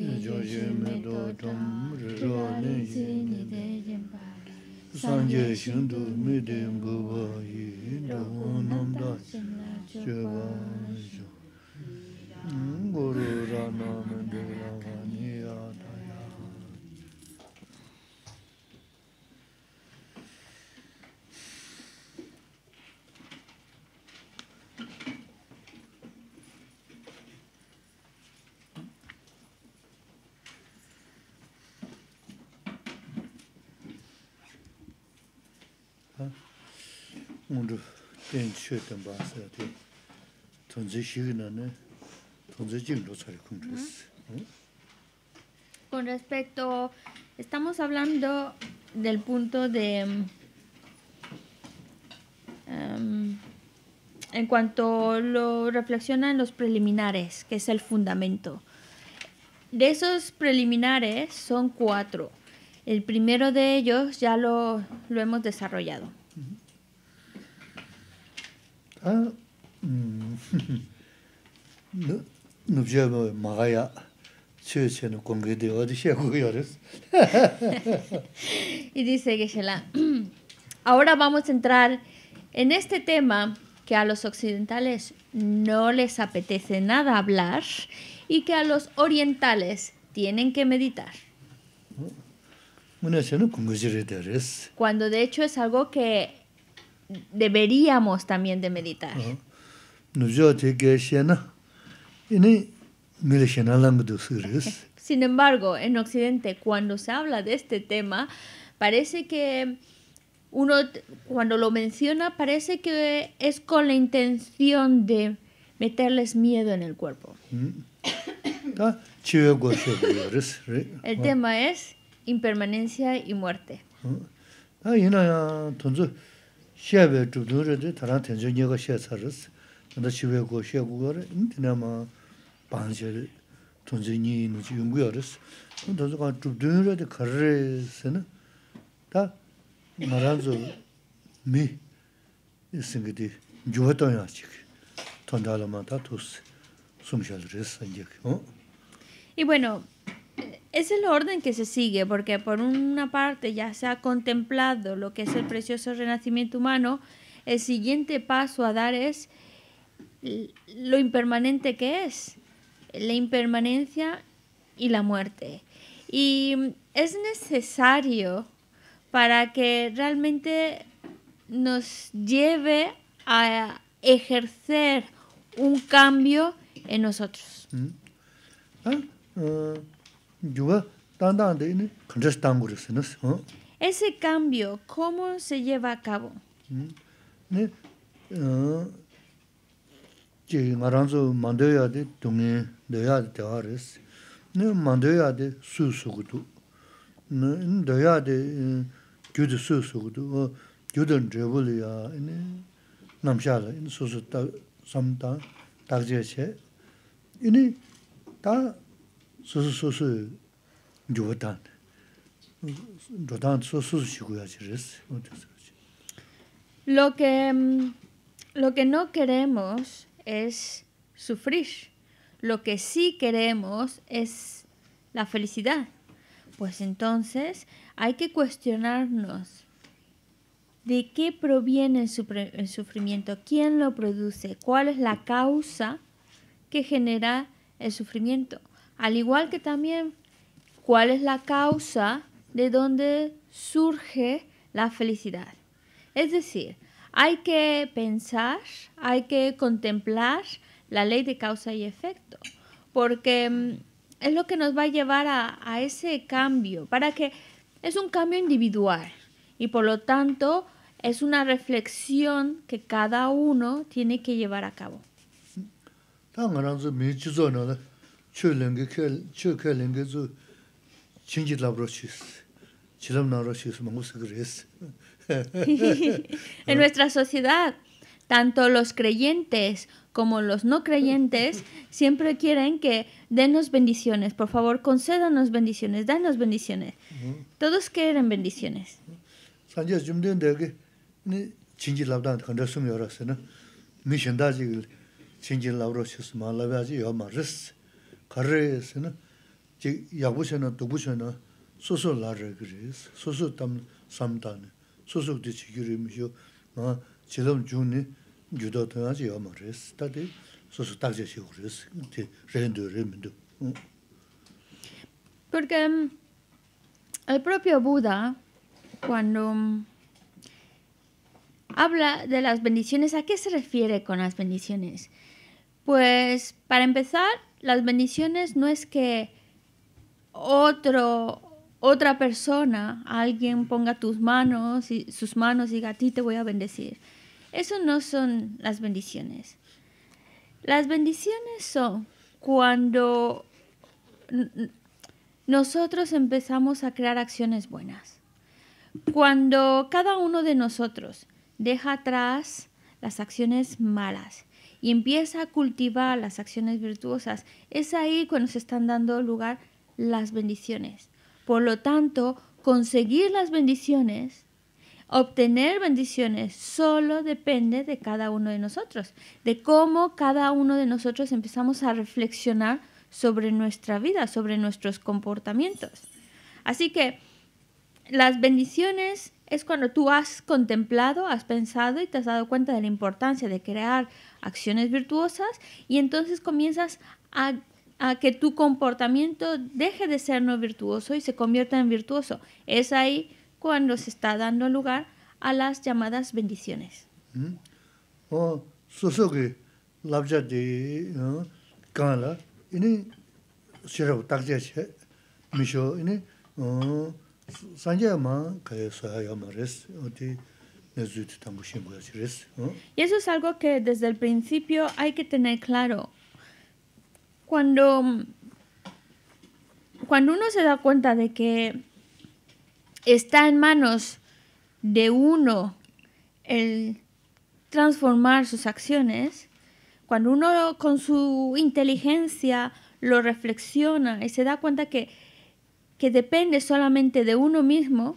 ཁསྱང ཁསྱང ཁསྱང ཁསྱང ཁསྱང ཁསྱང ཁསྱང Con respecto, estamos hablando del punto de em, en cuanto lo reflexionan los preliminares, que es el fundamento. De esos preliminares son cuatro. El primero de ellos ya lo hemos desarrollado. Y dice que la ahora vamos a entrar en este tema que a los occidentales no les apetece nada hablar y que a los orientales tienen que meditar. Cuando de hecho es algo que deberíamos también de meditar. Sin embargo, en Occidente, cuando se habla de este tema, parece que uno, cuando lo menciona, parece que es con la intención de meterles miedo en el cuerpo. Mm. Ah, el ah. tema es impermanencia y muerte. Ah. xiawe zhubzhu rindu tarang tenzhu nyega xie tsarisi, nanda xiewe go xie gu gore, nindi nama banzhe 다 nyi nuzi yungu yorisi. Nanda zhuka zhubzhu rindu karri sinu, bueno... Es el orden que se sigue, porque por una parte ya se ha contemplado lo que es el precioso renacimiento humano, el siguiente paso a dar es lo impermanente que es, la impermanencia y la muerte. Y es necesario para que realmente nos lleve a ejercer un cambio en nosotros. Mm. ¿Ah? ah. yuwa tandaan de ini 어 에세 risi 코모 세 cambio, ¿cómo 네 lleva a cabo? Hmm. Ne, che eh, nga 만데야데 mandoya de dungi doya de tewa risi. Ne, mandoya de su eh, su gudu. Oh, ne, Lo que mm, lo que no queremos es sufrir. Lo que sí queremos es la felicidad. Pues entonces hay que cuestionarnos de qué proviene el, sufrimiento, quién lo produce, cuál es la causa que genera el sufrimiento. Al igual que también cuál es la causa de donde surge la felicidad. Es decir, hay que pensar, hay que contemplar la ley de causa y efecto, porque mm, es lo que nos va a llevar a, a ese cambio, para que es un cambio individual y por lo tanto es una reflexión que cada uno tiene que llevar a cabo. Mm. En nuestra sociedad, tanto los creyentes como los no creyentes siempre quieren que denos bendiciones, por favor, concédanos bendiciones, danos bendiciones. Todos quieren bendiciones karayas, a tu busen a na la regres susu tam samdani, susu di chigirayamishyo, nga chilam chungni gyudo tanga chi amores tati susu takja chigurayas, ti rindu, Porque el propio Buda, cuando habla de las bendiciones, ¿a qué se refiere con las bendiciones? Pues para empezar, las bendiciones no es que otro, otra persona, alguien ponga tus manos y sus manos y diga, a ti te voy a bendecir. Eso no son las bendiciones. Las bendiciones son cuando nosotros empezamos a crear acciones buenas. Cuando cada uno de nosotros deja atrás las acciones malas y empieza a cultivar las acciones virtuosas, es ahí cuando se están dando lugar las bendiciones. Por lo tanto, conseguir las bendiciones, obtener bendiciones, solo depende de cada uno de nosotros, de cómo cada uno de nosotros empezamos a reflexionar sobre nuestra vida, sobre nuestros comportamientos. Así que las bendiciones es cuando tú has contemplado, has pensado y te has dado cuenta de la importancia de crear acciones virtuosas y entonces comienzas a, que tu comportamiento deje de ser no virtuoso y se convierta en virtuoso. Es ahí cuando se está dando lugar a las llamadas bendiciones. ¿Mm? Oh, y eso es algo que desde el principio hay que tener claro. Cuando, cuando uno se da cuenta de que está en manos de uno el transformar sus acciones, cuando uno con su inteligencia lo reflexiona y se da cuenta que, que depende solamente de uno mismo,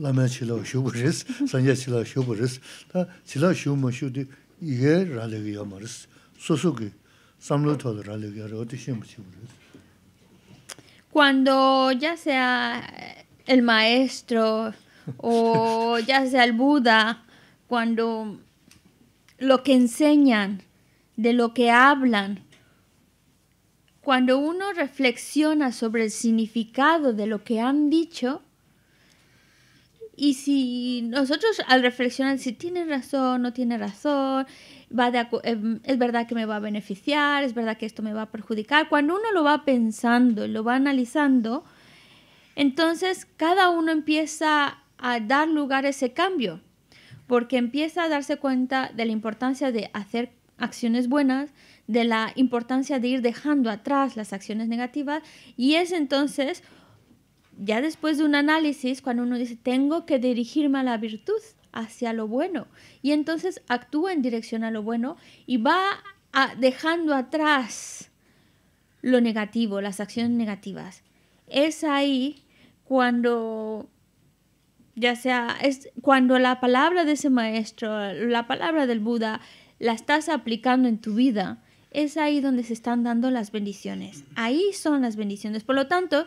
la chīlā shūpa rīs, sānyā chīlā shūpa rīs, tā chīlā shūma shūdi 이게 rālīgī yāma rīs, sūsūgī, samlū tōla rīs. Cuando ya sea el maestro o ya sea el Buda, cuando lo que enseñan, de lo que hablan, cuando uno reflexiona sobre el significado de lo que han dicho, y si nosotros al reflexionar si tiene razón, no tiene razón, va em, es verdad que me va a beneficiar, es verdad que esto me va a perjudicar, cuando uno lo va pensando, lo va analizando, entonces cada uno empieza a dar lugar a ese cambio, porque empieza a darse cuenta de la importancia de hacer acciones buenas, de la importancia de ir dejando atrás las acciones negativas y es entonces ya después de un análisis, cuando uno dice, tengo que dirigirme a la virtud, hacia lo bueno, y entonces actúa en dirección a lo bueno y va dejando atrás lo negativo, las acciones negativas. Es ahí cuando ya sea es cuando la palabra de ese maestro, la palabra del Buda, la estás aplicando en tu vida, es ahí donde se están dando las bendiciones. Ahí son las bendiciones. Por lo tanto,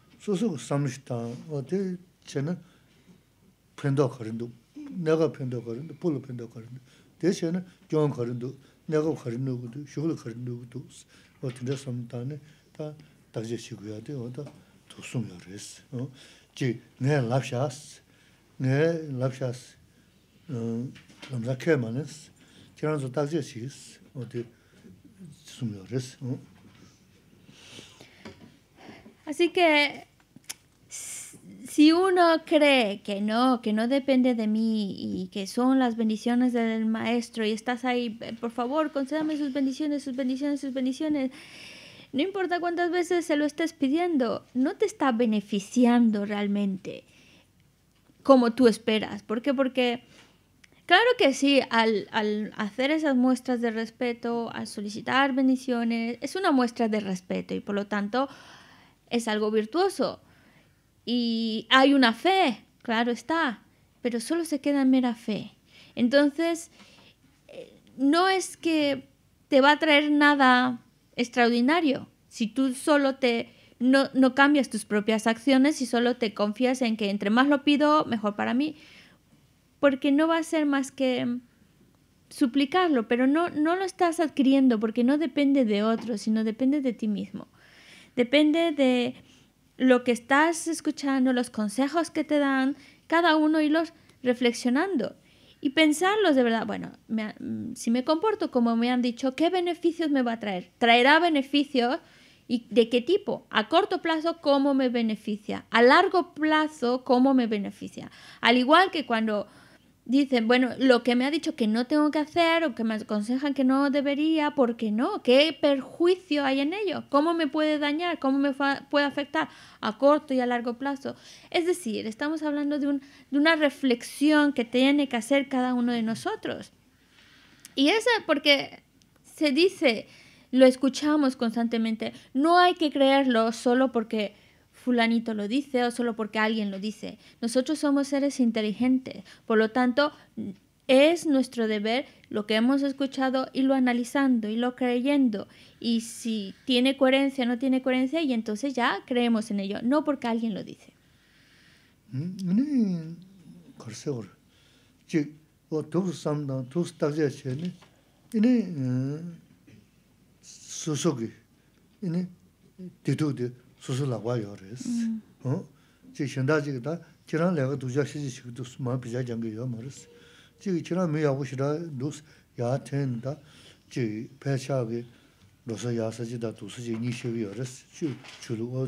소소 삼시다 어디 쟤는 편도 거린도 내가 편도 거린도 불로 편도 거린도 대신에 교원 거린도 내가 거린도 그도 쇼를 거린도 그도 어디다 삼다네 다 다제 시고야 돼 어디 도숨 열었어 어지내 랍샤스 내 랍샤스 음 남자 케만스 지난주 다제 시스 어디 숨어 Así que si uno cree que no, que no depende de mí y que son las bendiciones del maestro y estás ahí, eh, por favor, concédame sus bendiciones, sus bendiciones, sus bendiciones. No importa cuántas veces se lo estés pidiendo, no te está beneficiando realmente como tú esperas. ¿Por qué? Porque claro que sí, al, al hacer esas muestras de respeto, al solicitar bendiciones, es una muestra de respeto y por lo tanto es algo virtuoso y hay una fe, claro está, pero solo se queda en mera fe. Entonces, eh, no es que te va a traer nada extraordinario si tú solo te... No, no cambias tus propias acciones y solo te confías en que entre más lo pido, mejor para mí, porque no va a ser más que suplicarlo, pero no, no lo estás adquiriendo porque no depende de otro, sino depende de ti mismo. Depende de lo que estás escuchando, los consejos que te dan, cada uno y los reflexionando y pensarlos de verdad. Bueno, mm, si me comporto como me han dicho, ¿qué beneficios me va a traer? ¿Traerá beneficios? ¿Y de qué tipo? A corto plazo, ¿cómo me beneficia? A largo plazo, ¿cómo me beneficia? Al igual que cuando dicen, bueno, lo que me ha dicho que no tengo que hacer o que me aconsejan que no debería, ¿por qué no? ¿Qué perjuicio hay en ello? ¿Cómo me puede dañar? ¿Cómo me puede afectar a corto y a largo plazo? Es decir, estamos hablando de, una reflexión que tiene que hacer cada uno de nosotros. Y eso porque se dice, lo escuchamos constantemente, no hay que creerlo solo porque fulanito lo dice o solo porque alguien lo dice. Nosotros somos seres inteligentes, por lo tanto es nuestro deber lo que hemos escuchado y lo analizando y lo creyendo y si tiene coherencia o no tiene coherencia y entonces ya creemos en ello, no porque alguien lo dice. susu lakwa yo res. Chi shinda chiga ta, kiran laga duja shiji shiga dus maa pija janga yo ma res. Chiga kiran mi yagu shira dus yaa ten ta, chi pecha ge rosa yaa saji ta dusu chiga nyi shiga yo res. Chi chulu o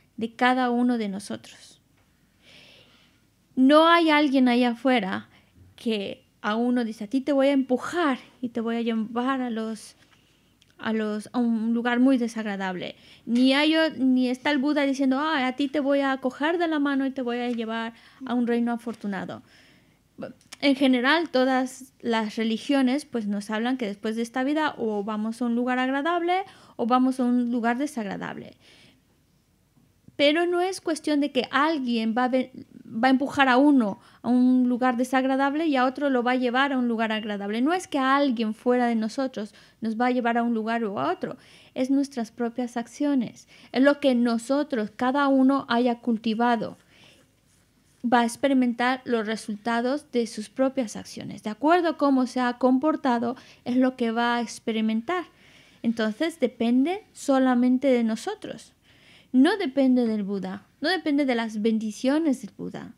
de cada uno de nosotros. No hay alguien ahí afuera que a uno dice, a ti te voy a empujar y te voy a llevar a los a los a un lugar muy desagradable. Ni hay ni está el Buda diciendo, a ti te voy a coger de la mano y te voy a llevar a un reino afortunado." En general, todas las religiones pues nos hablan que después de esta vida o vamos a un lugar agradable o vamos a un lugar desagradable pero no es cuestión de que alguien va a, empujar a uno a un lugar desagradable y a otro lo va a llevar a un lugar agradable. No es que alguien fuera de nosotros nos va a llevar a un lugar o a otro, es nuestras propias acciones, es lo que nosotros, cada uno haya cultivado va a experimentar los resultados de sus propias acciones. De acuerdo a cómo se ha comportado, es lo que va a experimentar. Entonces depende solamente de nosotros no depende del Buda, no depende de las bendiciones del Buda.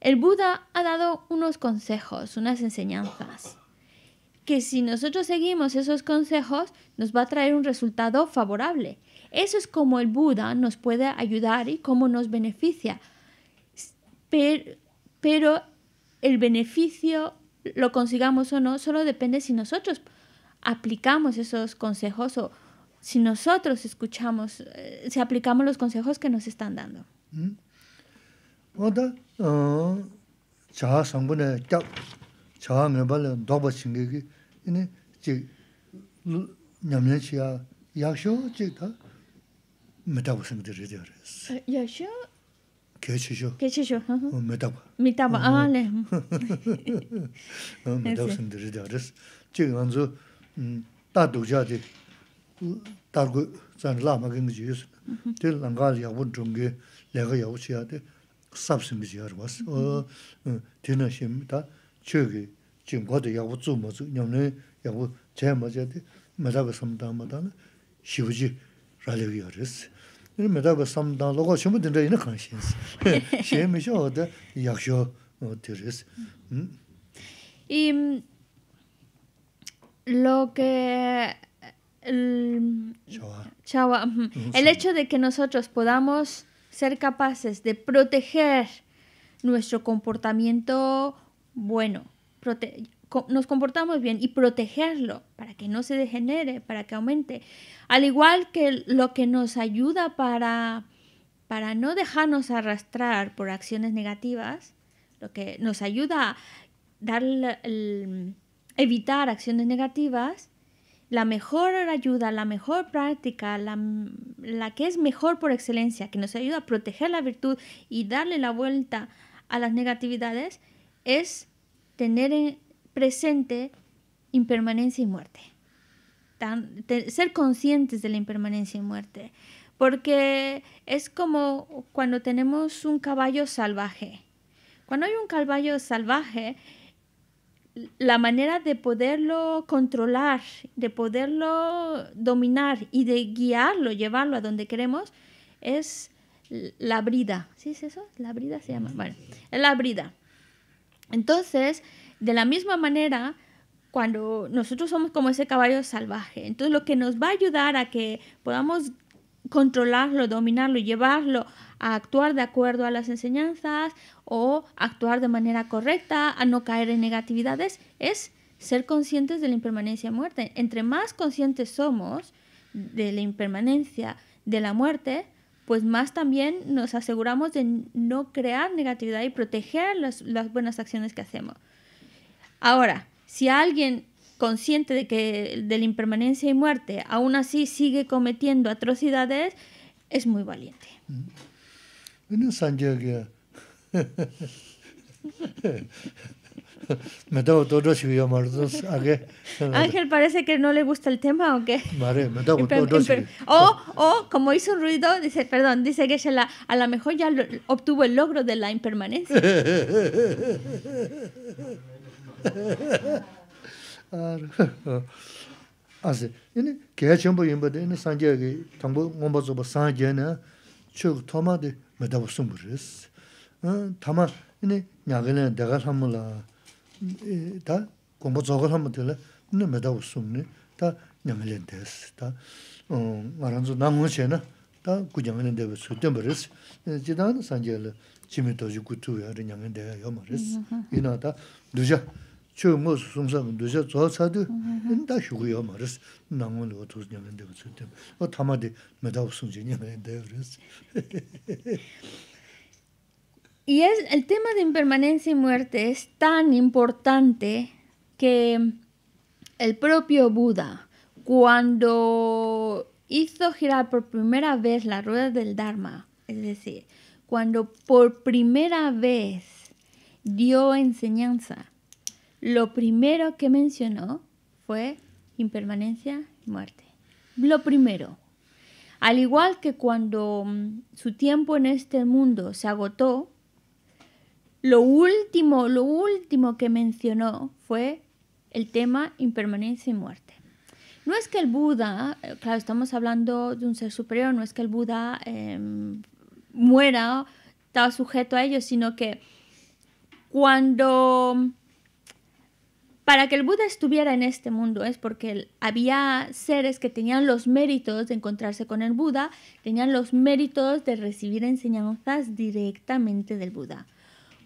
El Buda ha dado unos consejos, unas enseñanzas, que si nosotros seguimos esos consejos nos va a traer un resultado favorable. Eso es como el Buda nos puede ayudar y cómo nos beneficia. Pero, pero el beneficio, lo consigamos o no, solo depende si nosotros aplicamos esos consejos o si nosotros escuchamos, eh, si aplicamos los consejos que nos están dando. ¿Mm? dārgu zāni lāma gāngi jīyīs, tī lāngāli yāgbūn dhūngi lēgā yāgbū chīyā tī sāpsi mī chīyā rwās. Tī nā xīm tā chūgī jīng gōdi yāgbū dzū mā dzū, ñam nī yāgbū chāyā mā chāyā tī samdā mā tā nā rāli el, el hecho de que nosotros podamos ser capaces de proteger nuestro comportamiento bueno, nos comportamos bien y protegerlo para que no se degenere, para que aumente. Al igual que lo que nos ayuda para, para no dejarnos arrastrar por acciones negativas, lo que nos ayuda a evitar acciones negativas, la mejor ayuda, la mejor práctica, la, que es mejor por excelencia, que nos ayuda a proteger la virtud y darle la vuelta a las negatividades, es tener presente impermanencia y muerte. ser conscientes de la impermanencia y muerte. Porque es como cuando tenemos un caballo salvaje. Cuando hay un caballo salvaje, la manera de poderlo controlar, de poderlo dominar y de guiarlo, llevarlo a donde queremos, es la brida. ¿Sí es eso? La brida se llama. Bueno, es la brida. Entonces, de la misma manera, cuando nosotros somos como ese caballo salvaje, entonces lo que nos va a ayudar a que podamos controlarlo, dominarlo, llevarlo a actuar de acuerdo a las enseñanzas o actuar de manera correcta, a no caer en negatividades, es ser conscientes de la impermanencia muerte. Entre más conscientes somos de la impermanencia, de la muerte, pues más también nos aseguramos de no crear negatividad y proteger las, las buenas acciones que hacemos. Ahora, si alguien consciente de que de la impermanencia y muerte, aún así sigue cometiendo atrocidades, es muy valiente. me Ángel parece que no le gusta el tema o qué. o, o, como hizo un ruido, dice, perdón, dice que la, a lo mejor ya obtuvo el logro de la impermanencia. 아세 이니 개첨부 임버데 이니 산제기 정부 공부서부 산제나 쭉 토마데 메다부스 무르스 응 타마 이니 냐그네 내가 삼물라 다 공부 저거 하면 될래 이니 다 냐멜렌 데스 다어 말한저 나무세나 다 구정하는 데 수점 버스 지단 산제를 지미도지 구투야 그냥 내가 요 말했어 이나다 누자 Y el tema de impermanencia y muerte es tan importante que el propio Buda, cuando hizo girar por primera vez la rueda del Dharma, es decir, cuando por primera vez dio enseñanza, lo primero que mencionó fue impermanencia y muerte. Lo primero. Al igual que cuando mm, su tiempo en este mundo se agotó, lo último, lo último que mencionó fue el tema impermanencia y muerte. No es que el Buda, eh, claro, estamos hablando de un ser superior, no es que el Buda em, muera, estaba sujeto a ello, sino que cuando para que el Buda estuviera en este mundo es porque había seres que tenían los méritos de encontrarse con el Buda, tenían los méritos de recibir enseñanzas directamente del Buda.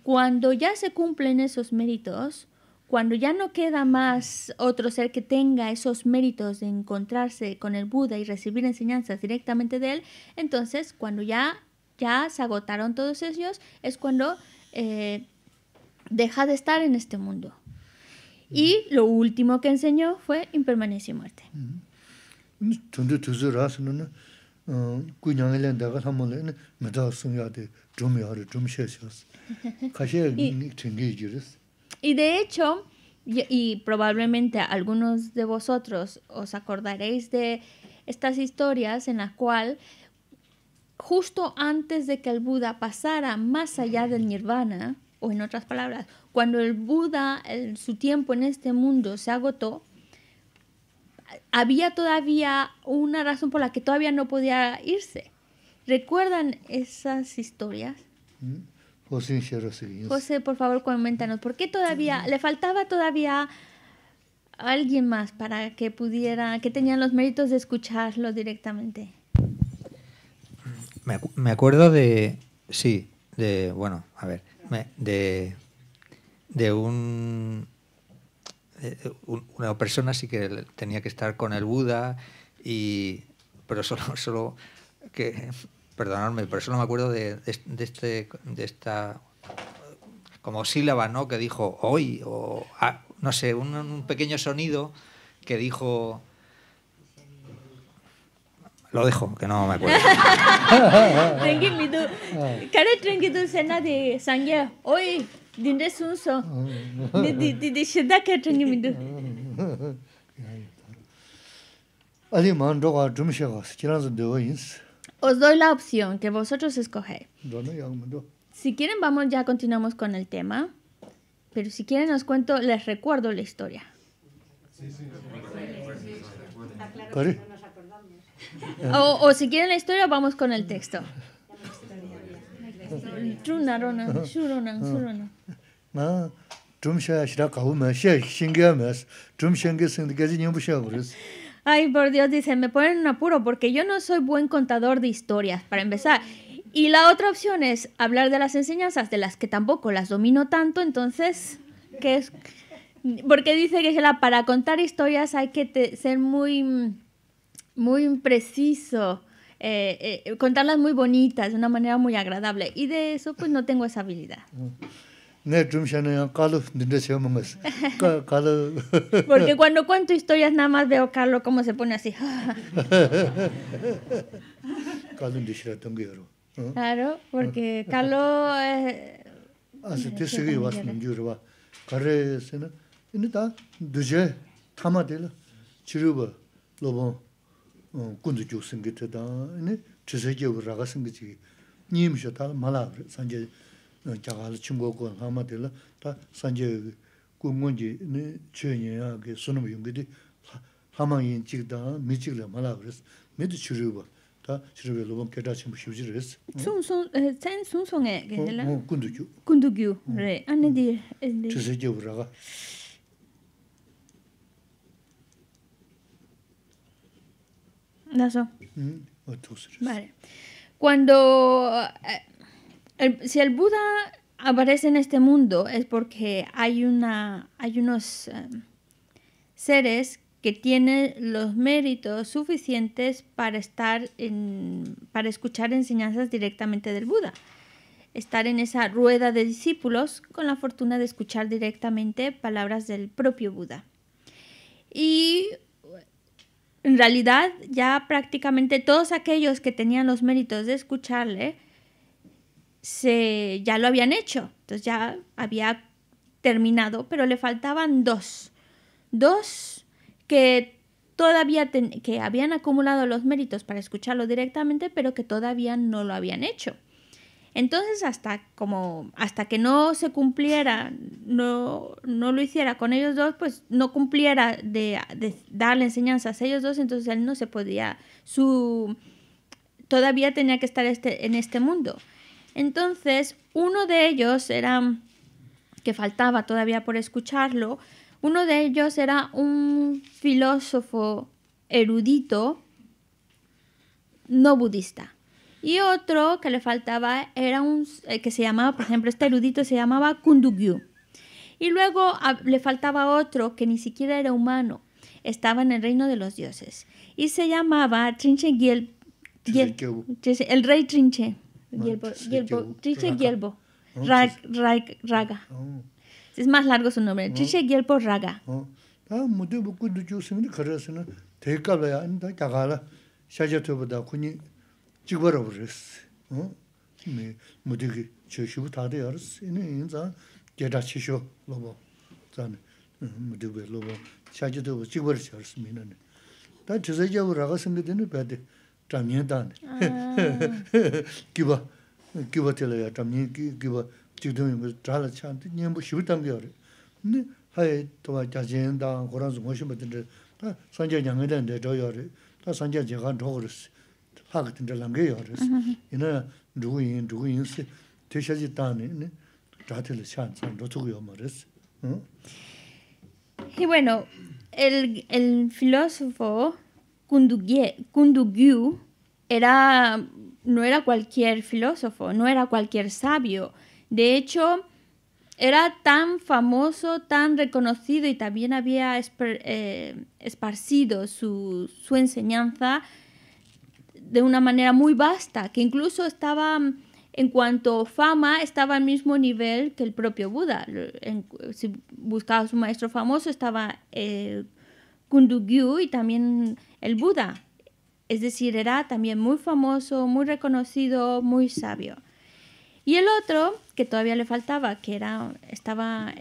Cuando ya se cumplen esos méritos, cuando ya no queda más otro ser que tenga esos méritos de encontrarse con el Buda y recibir enseñanzas directamente de él, entonces cuando ya, ya se agotaron todos ellos, es cuando eh, deja de estar en este mundo. Y lo último que enseñó fue impermanencia y muerte. y, de hecho, y, probablemente algunos de vosotros os acordaréis de estas historias en las cuales, justo antes de que el Buda pasara más allá del nirvana, o en otras palabras, cuando el Buda, en su tiempo en este mundo se agotó, había todavía una razón por la que todavía no podía irse. ¿Recuerdan esas historias? Mm. José, por favor, coméntanos, ¿por qué todavía mm. le faltaba todavía alguien más para que pudiera, que tenían los méritos de escucharlo directamente? me acuerdo de, sí, de, bueno, a ver, de, un, una persona sí que tenía que estar con el Buda, y, pero solo, solo que, perdonarme pero solo me acuerdo de, este, esta como sílaba, ¿no? Que dijo hoy, o ah, no sé, un, pequeño sonido que dijo lo dejo, que no me acuerdo. Tranqui, mi ah. tú. cena de sangre. Hoy, dinde sunso. De shida, que tranqui, mi tú. Adi man, doga, drum shegas. de hoy? Os doy la opción que vosotros escogéis. Si quieren, vamos, ya continuamos con el tema. Pero si quieren, os cuento, les recuerdo la historia. Sí, sí, sí. O, si quieren la historia, vamos con el texto. Ay, por Dios, dice, me ponen en apuro porque yo no soy buen contador de historias, para empezar. Y la otra opción es hablar de las enseñanzas de las que tampoco las domino tanto, entonces, qué es... Porque dice que para contar historias hay que ser muy mm, muy preciso, eh, eh, contarlas muy bonitas, de una manera muy agradable. Y de eso, pues no tengo esa habilidad. Mm. Porque cuando cuento historias nada más veo a Carlos cómo se pone así. claro, porque Carlos... Eh, Lobón. 군도 교수님 기타다 아니 지세계 브라가슨 기지 님셔 탈 말아 산제 자갈 중국어 한마디를 다 산제 공문지 네 최녀하게 손을 연결이 하마인 찍다 미지글 말아 그래서 메드 추르바 다 추르벨로 본 게다침 부시르스 손손 센 손손에 게들라 군도교 군도교 레 안디 지세계 브라가 vale. Cuando. Eh, el, si el Buda aparece en este mundo es porque hay, una, hay unos em, seres que tienen los méritos suficientes para estar en, para escuchar enseñanzas directamente del Buda estar en esa rueda de discípulos con la fortuna de escuchar directamente palabras del propio Buda. Y en realidad ya prácticamente todos aquellos que tenían los méritos de escucharle se, ya lo habían hecho. Entonces ya había terminado, pero le faltaban dos. Dos que todavía que habían acumulado los méritos para escucharlo directamente, pero que todavía no lo habían hecho. Entonces, hasta, como, hasta que no se cumpliera, no, lo hiciera con ellos dos, pues no cumpliera de, darle enseñanzas a ellos dos, entonces él no se podía, su, todavía tenía que estar este, en este mundo. Entonces, uno de ellos era, que faltaba todavía por escucharlo, uno de ellos era un filósofo erudito no budista. Y otro que le faltaba era un eh, que se llamaba, por ejemplo, este erudito se llamaba Kundugyu. Y luego ah, le faltaba otro que ni siquiera era humano, estaba en el reino de los dioses. Y se llamaba Trinche Gielbo el rey Trinche. Ah, Gielbo, Trinche Gielbo. raga. Es más largo su nombre. Ah. Trinche Gielbo Raga. 죽어라 버렸어. 어? 김에 모두게 저시부 다 되어서 이제 인자 계다 치셔 로보. 잔 모두베 로보. 샤지도 죽어라 버렸어. 미는. 다 저저저 버라가 생기더니 배대. 잠이단. 기바. 기바 틀어야 잠이 기바. 지금 이거 잘라 찬데 님뭐 쉬었던 거야. 근데 하에 또 자진단 고란스 모시면 되는데 다 산재 저요. 다 산재 제가 더 Y bueno, el, el filósofo Kundugyu era, no era cualquier filósofo, no era cualquier sabio. De hecho, era tan famoso, tan reconocido y también había eh, esparcido su, su enseñanza de una manera muy vasta, que incluso estaba, en cuanto a fama, estaba al mismo nivel que el propio Buda. si buscabas un maestro famoso, estaba eh, Kundugyu y también el Buda. Es decir, era también muy famoso, muy reconocido, muy sabio. Y el otro, que todavía le faltaba, que era, estaba,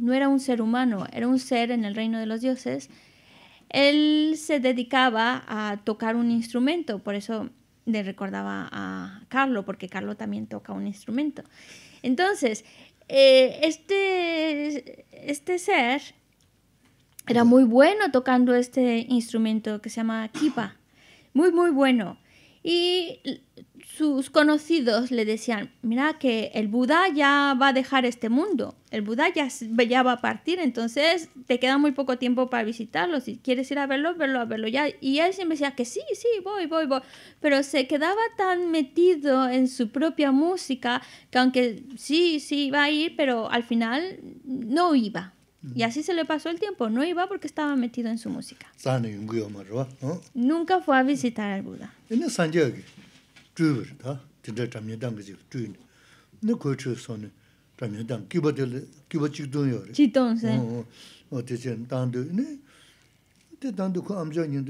no era un ser humano, era un ser en el reino de los dioses, él se dedicaba a tocar un instrumento, por eso le recordaba a Carlo, porque Carlo también toca un instrumento. Entonces, eh, este, este ser era muy bueno tocando este instrumento que se llama kipa, muy, muy bueno. Y sus conocidos le decían, mira que el Buda ya va a dejar este mundo, el Buda ya, ya, va a partir, entonces te queda muy poco tiempo para visitarlo, si quieres ir a verlo, verlo, a verlo ya. Y él siempre decía que sí, sí, voy, voy, voy, pero se quedaba tan metido en su propia música que aunque sí, sí, iba a ir, pero al final no iba. Y así se le pasó el tiempo, no iba porque estaba metido en su música. Nunca fue a visitar al Buda. zhūwir dā, tindā chāmyā dāng gā zhīg zhūwir. Nā kua chū sōni chāmyā dāng, kīpa tīla, kīpa chīk dōng yō rī. Chīk dōng sēn. O tī sēn dāng dō, nē, tī dāng dō kua amchā yīng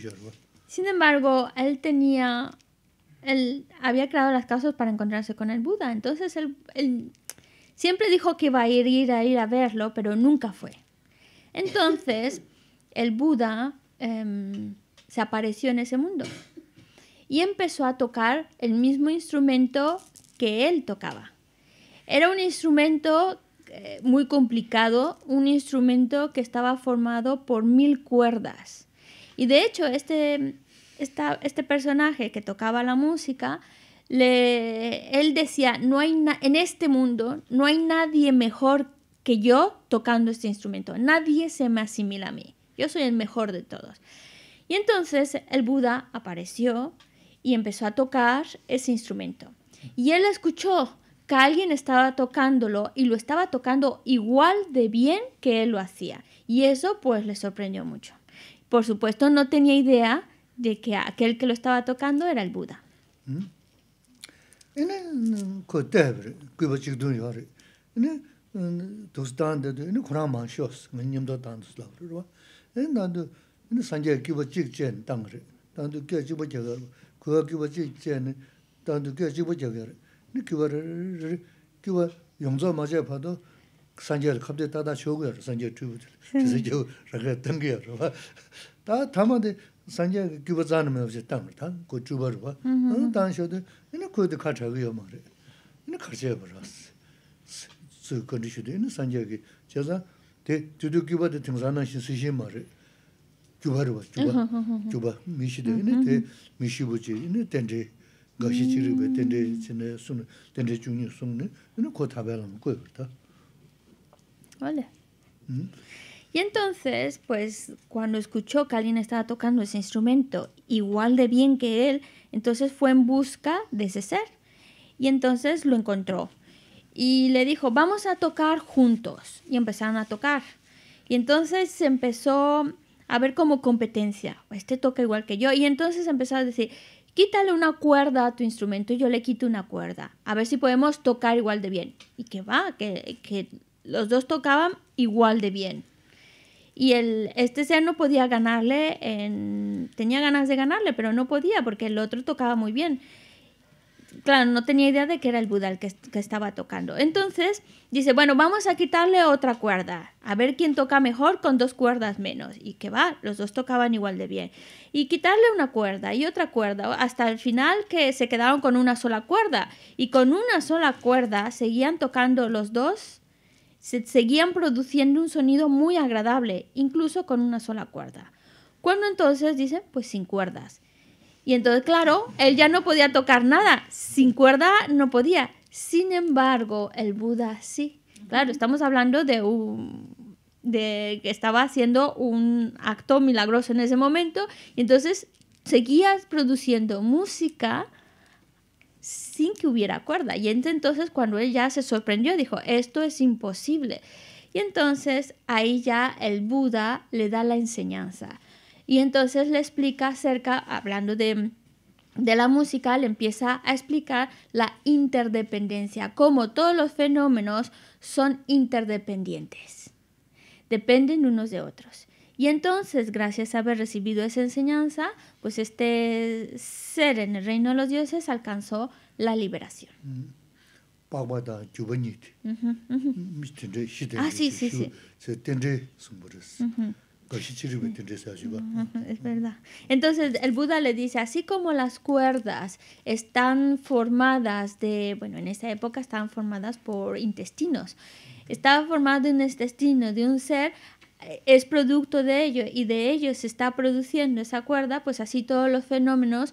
dō, él había creado las causas para encontrarse con el Buda. Entonces él, siempre dijo que iba a ir, a ir a verlo, pero nunca fue. Entonces el Buda em, se apareció en ese mundo y empezó a tocar el mismo instrumento que él tocaba. Era un instrumento eh, muy complicado, un instrumento que estaba formado por mil cuerdas. Y de hecho, este, este personaje que tocaba la música, le, él decía, no hay en este mundo no hay nadie mejor que yo tocando este instrumento, nadie se me asimila a mí, yo soy el mejor de todos. Y entonces el Buda apareció y empezó a tocar ese instrumento. Y él escuchó que alguien estaba tocándolo y lo estaba tocando igual de bien que él lo hacía. Y eso pues le sorprendió mucho. Por supuesto no tenía idea de que aquel que lo estaba tocando era el Buda. Mm. Mm, sanjia gyuba zani me wabzi tangri ta, ko gyuba rwa, anu mm-hmm. tangshio de, ina 이거 de 벌었어 gyo ma re, ina kacha ya bura si, si kondi shio de, ina sanjia gyi, che zan, te, dudu gyuba de tingza nanshin si shi ma re, gyuba rwa, gyuba, mm-hmm, mm-hmm. te, mi gashi tabayalama Y entonces, pues cuando escuchó que alguien estaba tocando ese instrumento igual de bien que él, entonces fue en busca de ese ser. Y entonces lo encontró. Y le dijo, vamos a tocar juntos. Y empezaron a tocar. Y entonces se empezó a ver como competencia. Este toca igual que yo. Y entonces empezó a decir, quítale una cuerda a tu instrumento y yo le quito una cuerda. A ver si podemos tocar igual de bien. Y que va, que, que los dos tocaban igual de bien. Y el, este ser no podía ganarle, en, tenía ganas de ganarle, pero no podía porque el otro tocaba muy bien. Claro, no tenía idea de que era el Buda que, que estaba tocando. Entonces dice, bueno, vamos a quitarle otra cuerda, a ver quién toca mejor con dos cuerdas menos. Y que va, los dos tocaban igual de bien. Y quitarle una cuerda y otra cuerda, hasta el final que se quedaron con una sola cuerda. Y con una sola cuerda seguían tocando los dos se seguían produciendo un sonido muy agradable, incluso con una sola cuerda. Cuando entonces dicen, pues sin cuerdas. Y entonces, claro, él ya no podía tocar nada, sin cuerda no podía. Sin embargo, el Buda sí. Claro, estamos hablando de de que estaba haciendo un acto milagroso en ese momento y entonces seguías produciendo música sin que hubiera cuerda. Y entonces cuando él ya se sorprendió, dijo, esto es imposible. Y entonces ahí ya el Buda le da la enseñanza. Y entonces le explica acerca, hablando de, de la música, le empieza a explicar la interdependencia, como todos los fenómenos son interdependientes, dependen unos de otros. Y entonces, gracias a haber recibido esa enseñanza, pues este ser en el reino de los dioses alcanzó la liberación. Ah, sí, sí, sí. Es verdad. Entonces el Buda le dice, así como las cuerdas están formadas de, bueno, en esa época estaban formadas por intestinos, estaba formado de un intestino de un ser, es producto de ello y de ello se está produciendo esa cuerda, pues así todos los fenómenos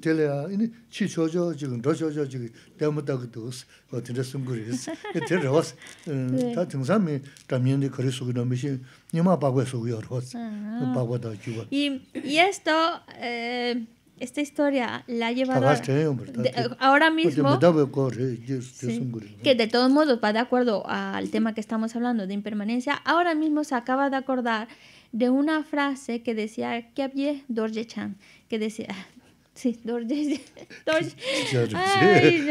Tilea, ini chi chojo, chigun do chojo, chigun dama dago dogos, o tinda sungurigis, tilea rawas. Ta tingsami tamiendi kari sugu namishi, nima bagwa sugu ya rawas, bagwa da chigwa. Y y esto, eh, esta historia la ha llevado... Ahora mismo... Que de todos modos va de acuerdo al tema que estamos hablando de impermanencia, ahora mismo se acaba de acordar de una frase que decía que Kyabye Dorje Chan, que decía... Sí, Dorje. Ay,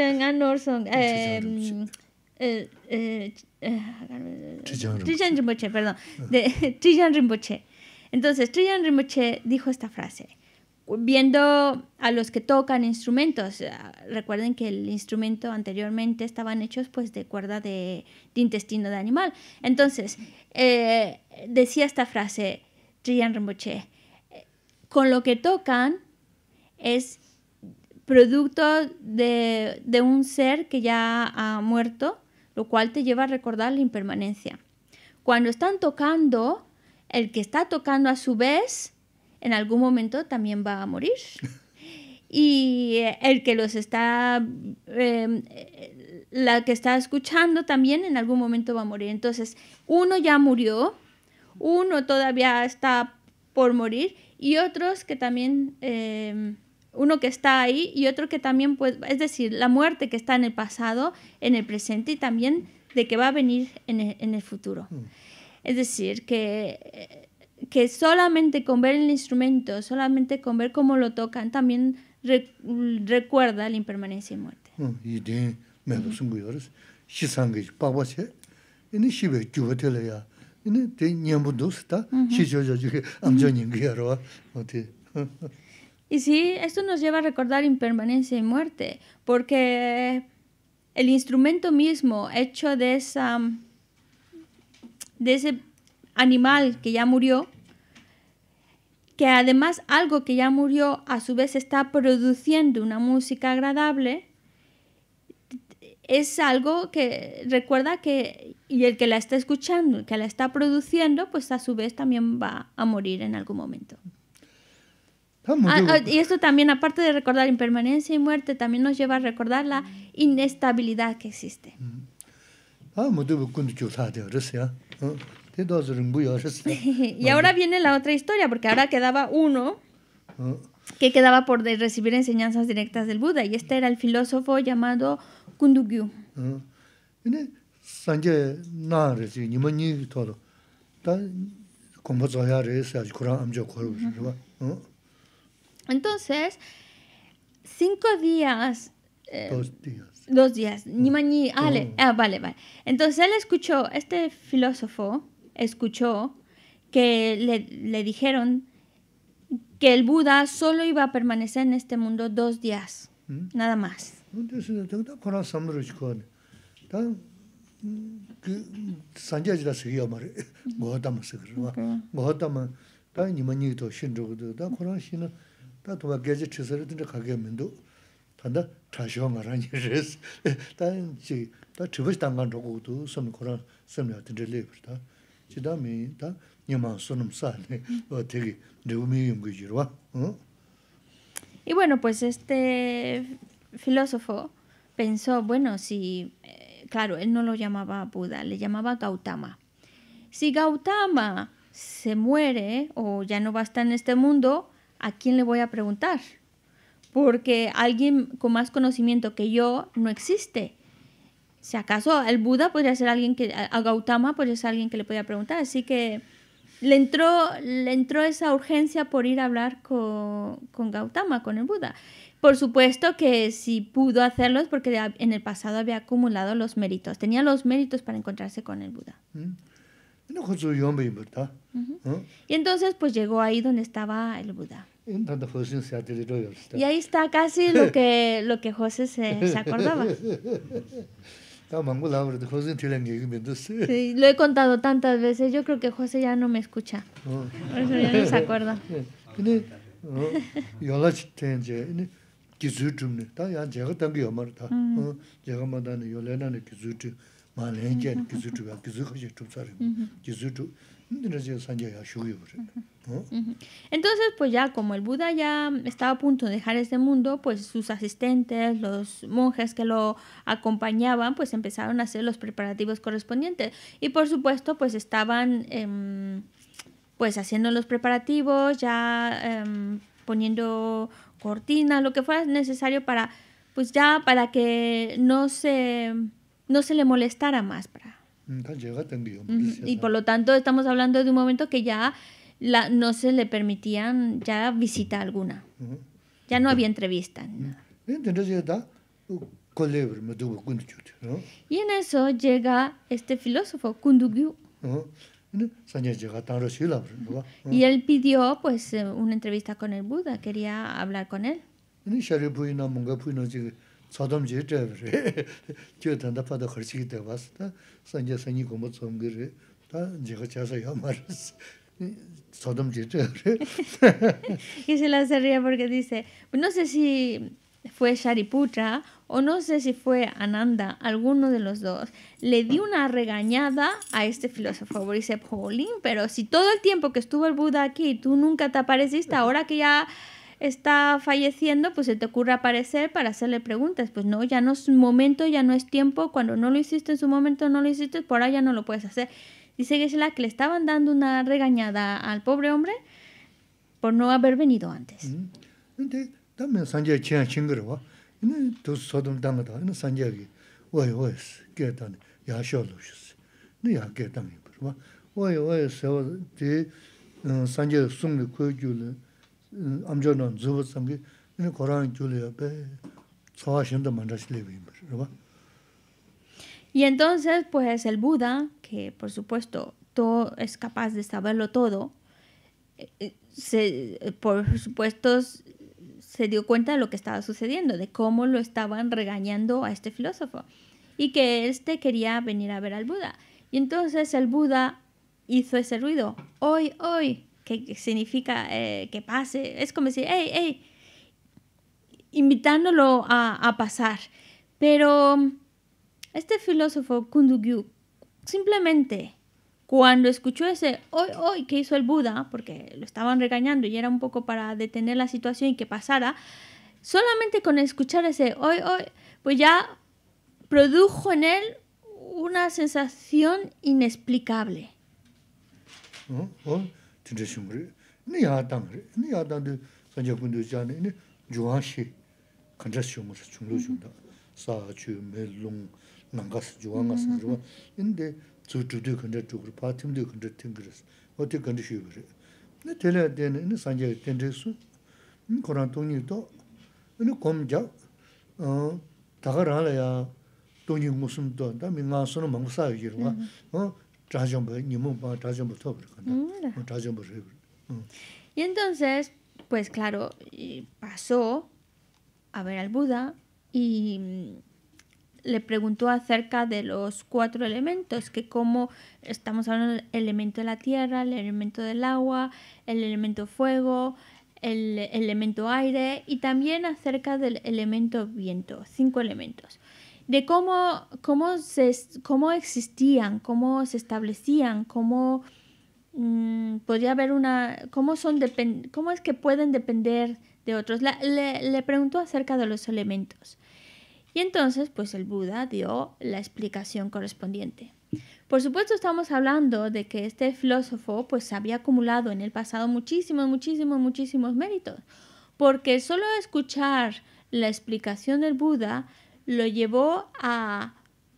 em, eh, eh, eh, Trillan perdón. Ah. Trillan rimboche, Entonces, Trillan Rinpoche dijo esta frase. Viendo a los que tocan instrumentos, recuerden que el instrumento anteriormente estaban hechos pues de cuerda de, intestino de animal. Entonces, decía esta frase Trillan Rinpoche, con lo que tocan es producto de, un ser que ya ha muerto, lo cual te lleva a recordar la impermanencia. Cuando están tocando, el que está tocando a su vez, en algún momento también va a morir. Y eh, el que los está, em, la que está escuchando también en algún momento va a morir. Entonces, uno ya murió, uno todavía está por morir y otros que también em, uno que está ahí y otro que también puede, es decir, la muerte que está en el pasado, en el presente y también de que va a venir en el, en el futuro. Mm. Es decir, que, que solamente con ver el instrumento, solamente con ver cómo lo tocan, también recuerda la impermanencia y muerte. Mm. Y sí, esto nos lleva a recordar impermanencia y muerte, porque el instrumento mismo hecho de, de ese animal que ya murió, que además algo que ya murió a su vez está produciendo una música agradable, es algo que recuerda que y el que la está escuchando, el que la está produciendo, pues a su vez también va a morir en algún momento. Ah, ah, pues. y esto también, aparte de recordar impermanencia y muerte, también nos lleva a recordar la inestabilidad que existe. y ahora viene la otra historia, porque ahora quedaba uno ah. que quedaba por recibir enseñanzas directas del Buda, y este era el filósofo llamado Kundugyu. Entonces, cinco días. Eh, dos días. Dos días. Ni ah, mañana. Ah, vale, vale. Entonces él escuchó, este filósofo escuchó que le, le dijeron que el Buda solo iba a permanecer en este mundo dos días, ¿Mm? nada más. entonces Tā tuwa gaya chisari tinta kagaya mindu, tanda chashiwa nga rangi riz. Tā chi, tā chibash tangan chogu tu, sami kora samya tinta libar tā. Chi tā mi, tā nyamang sunam saani, wā tegi, nivu mi yungu jirwa. Y bueno, pues este filósofo pensó, bueno, si, eh, claro, él no lo llamaba Buda, le llamaba Gautama. Si Gautama se muere, o ya no va a estar en este mundo, ¿a quién le voy a preguntar? Porque alguien con más conocimiento que yo no existe. Si acaso el Buda podría ser alguien que, a Gautama podría ser alguien que le podía preguntar. Así que le entró, le entró esa urgencia por ir a hablar con, con Gautama, con el Buda. Por supuesto que si pudo hacerlo es porque en el pasado había acumulado los méritos. Tenía los méritos para encontrarse con el Buda. Mm. Y entonces pues llegó ahí donde estaba el Buda. Y ahí está casi lo que, lo que José se, acordaba. Sí, lo he contado tantas veces, yo creo que José ya no me escucha. Ah. Por eso ya no se acuerda. Entonces, pues ya como el Buda ya estaba a punto de dejar este mundo, pues sus asistentes, los monjes que lo acompañaban, pues empezaron a hacer los preparativos correspondientes. Y por supuesto, pues estaban em, pues haciendo los preparativos, ya em, poniendo cortinas, lo que fuera necesario para, pues ya para que no se, no se le molestara más, para Mm, y por lo tanto estamos hablando de un momento que ya la, no se le permitían ya visita alguna. Ya no había entrevista. Y en eso llega este filósofo, Kundugyu. Y él pidió pues eh, una entrevista con el Buda, quería hablar con él. Y se la ría porque dice, no sé si fue Shariputra o no sé si fue Ananda, alguno de los dos, le di una regañada a este filósofo, dice Pauline, pero si todo el tiempo que estuvo el Buda aquí tú nunca te apareciste, ahora que ya está falleciendo, pues se te ocurre aparecer para hacerle preguntas. Pues no, ya no es momento, ya no es tiempo. Cuando no lo hiciste en su momento, no lo hiciste, por ahora ya no lo puedes hacer. Dice Geshe-la que le estaban dando una regañada al pobre hombre por no haber venido antes. Mm. Y entonces, pues el Buda, que por supuesto todo es capaz de saberlo todo, eh, se, por supuesto se dio cuenta de lo que estaba sucediendo, de cómo lo estaban regañando a este filósofo y que éste quería venir a ver al Buda. Y entonces el Buda hizo ese ruido, hoy, hoy, que significa eh, que pase. Es como decir, hey, hey, invitándolo a, a pasar. Pero este filósofo Kundugyu simplemente cuando escuchó ese hoy hoy que hizo el Buda, porque lo estaban regañando y era un poco para detener la situación y que pasara, solamente con escuchar ese hoy hoy, pues ya produjo en él una sensación inexplicable. ¿Oh, oh tindra shimri, ni yaadang ri, ni yaadang di sanja kundu 중도 ni 사주 shi 남가스 shimri, 그리고 근데 saa chu, me 파팀도 nangas, yuwaan gas, yuwaan, mm-hmm. indi zu dhudu kandra dhugri, paa timdu kandra tingiris, oti kandra shibri. Ni tila dhani, ni sanja tindra su, ni koran tongi uh, ngusum Y entonces, pues claro, pasó a ver al Buda y mm, le preguntó acerca de los cuatro elementos, que como estamos hablando del elemento de la tierra, el elemento del agua, el elemento fuego, el elemento aire y también acerca del elemento viento, cinco elementos de cómo, existían, cómo se establecían, cómo mm, podría haber una, son cómo es que pueden depender de otros. le, le preguntó acerca de los elementos. Y entonces, pues el Buda dio la explicación correspondiente. Por supuesto, estamos hablando de que este filósofo pues había acumulado en el pasado muchísimos, muchísimos, muchísimos méritos, porque solo escuchar la explicación del Buda lo llevó a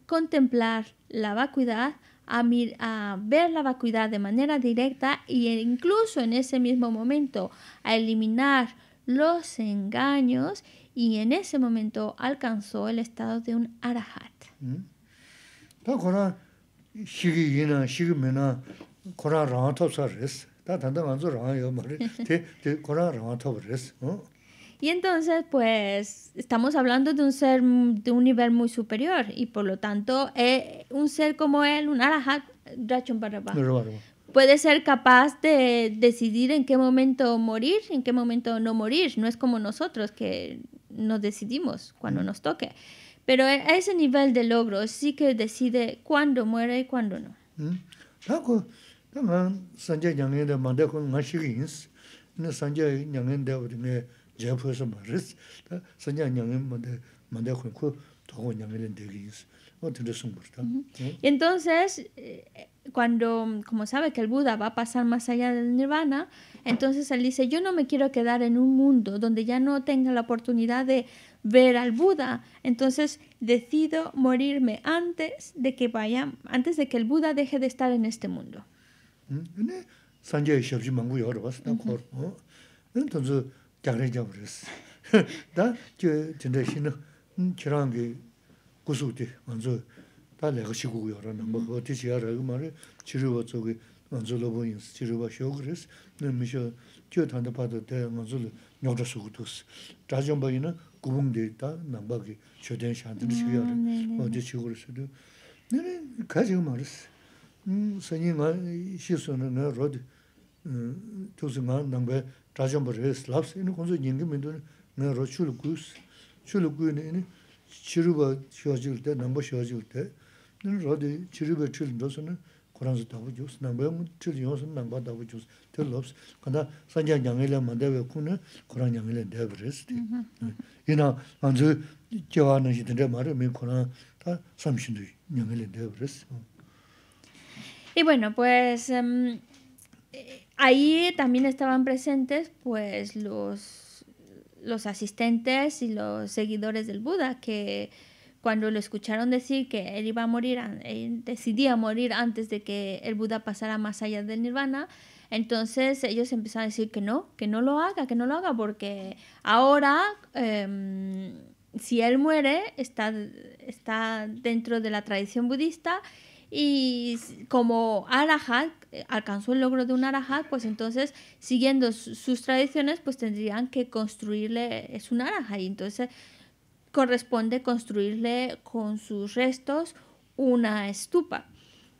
contemplar la vacuidad, a, a, ver la vacuidad de manera directa e incluso en ese mismo momento a eliminar los engaños y en ese momento alcanzó el estado de un arahat. Mm. Y entonces, pues, estamos hablando de un ser de un nivel muy superior y por lo tanto, eh, un ser como él, un arahat, puede ser capaz de decidir en qué momento morir, en qué momento no morir. No es como nosotros que nos decidimos cuando nos toque. Pero e, a ese nivel de logro sí que decide cuándo muere y cuándo no. ¿Mm? Y entonces, cuando, como sabe que el Buda va a pasar más allá del nirvana, entonces él dice, yo no me quiero quedar en un mundo donde ya no tenga la oportunidad de ver al Buda, entonces decido morirme antes de que vaya, antes de que el Buda deje de estar en este mundo. Entonces, kyaare jaa buris. Daa kyo tindaa xina kiraangi kusuk di manzu daa laga shikugu yaa raa namba xo. Ti xiaa raa kumaa ri chiriwa tsogi manzu labo yinsi, chiriwa xio guris. Naa misho kyo tanda pata daa manzu la nyogda sugu tos. Daa zyomba yina gubung di rāchāmbā rēs, lāps, inu khunzu yīngi mīndu nā rō chūla kūs, chūla kūy nā inu chirūba shiwajīgil tē, nāmba shiwajīgil tē, inu rō di chirūba chīl ndosu nā Kurānsu dhāba chūs, nāmba yāngu chīl yōsu nāmba dhāba chūs, tē lāps, kāndā sāngyā nyāngilā māndayabhā kū nā Kurān nyāngilā dhāba rēs tē. Inā Y bueno, pues, ahí también estaban presentes pues los, los asistentes y los seguidores del Buda que cuando lo escucharon decir que él iba a morir, decidía morir antes de que el Buda pasara más allá del nirvana, entonces ellos empezaron a decir que no, que no lo haga, que no lo haga, porque ahora em, si él muere está, está dentro de la tradición budista y como Arahat eh, alcanzó el logro de un Arahat, pues entonces siguiendo sus tradiciones pues tendrían que construirle, es un Arahat y entonces corresponde construirle con sus restos una estupa.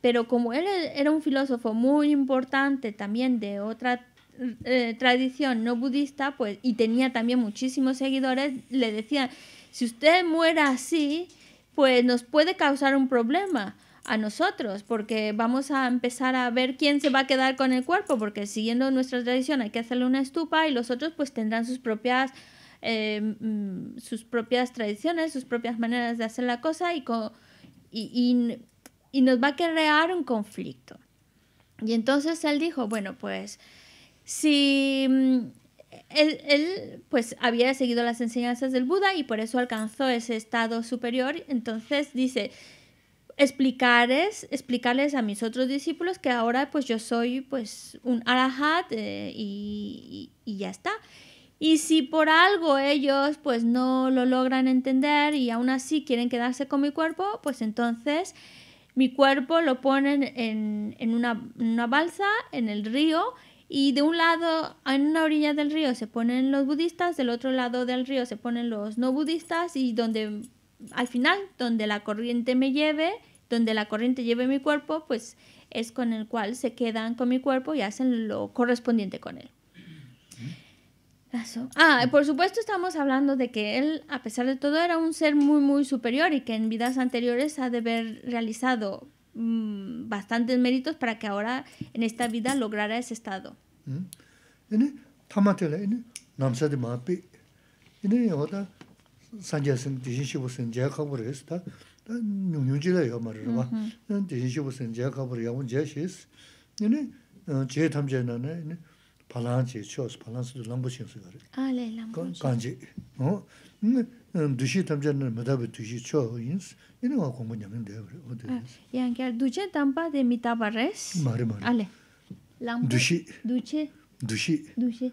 Pero como él e, era un filósofo muy importante también de otra eh, tradición no budista, pues, y tenía también muchísimos seguidores, le decían, si usted muera así, pues nos puede causar un problema, a nosotros, porque vamos a empezar a ver quién se va a quedar con el cuerpo, porque siguiendo nuestra tradición hay que hacerle una estupa y los otros pues tendrán sus propias eh, mm, sus propias tradiciones, sus propias maneras de hacer la cosa y, y, y, nos va a crear un conflicto. Y entonces él dijo, bueno, pues si mm, él, él, pues había seguido las enseñanzas del Buda y por eso alcanzó ese estado superior, entonces dice, explicarles, explicarles a mis otros discípulos que ahora pues yo soy pues un arahat eh, y, y, ya está. Y si por algo ellos pues no lo logran entender y aún así quieren quedarse con mi cuerpo, pues entonces mi cuerpo lo ponen en, una, una, balsa, en el río, y de un lado, en una orilla del río se ponen los budistas, del otro lado del río se ponen los no budistas, y donde al final, donde la corriente me lleve, donde la corriente lleve mi cuerpo, pues es con el cual se quedan con mi cuerpo y hacen lo correspondiente con él. Ah, por supuesto estamos hablando de que él, a pesar de todo, era un ser muy, muy superior y que en vidas anteriores ha de haber realizado mm, bastantes méritos para que ahora en esta vida lograra ese estado. ¿Mm? 산제슨 디지시보슨 제카브르스타 뉴뉴지래요 말이야. 난 디지시보슨 제카브르 야문 제시스. 네네. 제 탐제는 발란스 쇼스 발란스도 넘보신스 거래. 아, 네. 넘보신스. 간지. 어? 음, 디지 탐제는 뭐다부 디지 쇼인스. 이거 뭐 공부냐면 돼요. 어디에서? 아, 두제 담바 미타바레스. 말해 말해. 알레. 네. 넘보. 디지. 두제. 두시 두시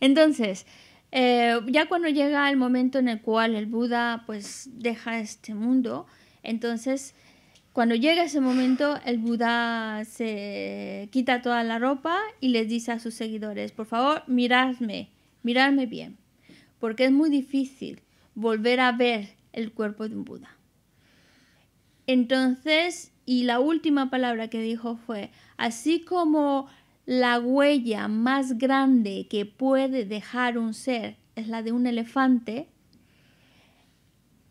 entonces eh, ya cuando llega el momento en el cual el Buda pues deja este mundo entonces cuando llega ese momento, el Buda se quita toda la ropa y les dice a sus seguidores, por favor, miradme, Mirarme bien, porque es muy difícil volver a ver el cuerpo de un Buda. Entonces, y la última palabra que dijo fue, así como la huella más grande que puede dejar un ser es la de un elefante,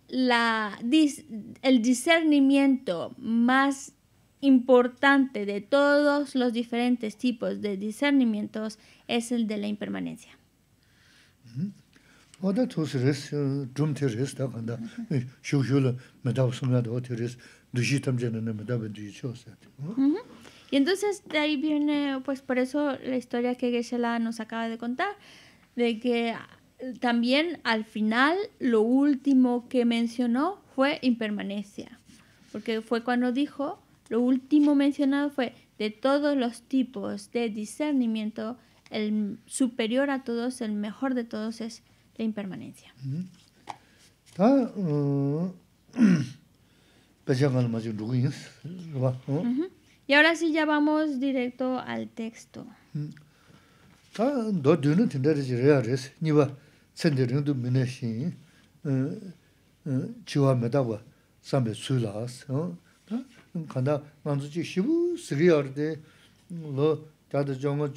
el discernimiento más importante de todos los diferentes tipos de discernimientos es el de la impermanencia. Y entonces de ahí viene, pues por eso la historia que geshe nos acaba de contar, de que eh, también al final lo último que mencionó fue impermanencia, porque fue cuando dijo, lo último mencionado fue de todos los tipos de discernimiento, el superior a todos, el mejor de todos es la impermanencia. Ah, mm. Y ahora sí ya vamos directo al texto. Mm. Ah, y bueno,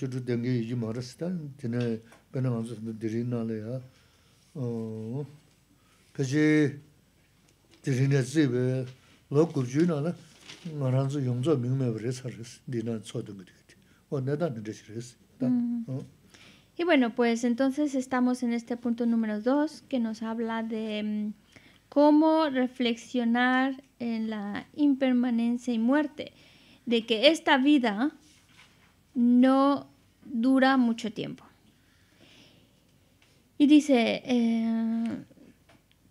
pues entonces estamos en este punto número dos, que nos habla de mm, cómo reflexionar en la impermanencia y muerte, de que esta vida no dura mucho tiempo. Y dice, eh,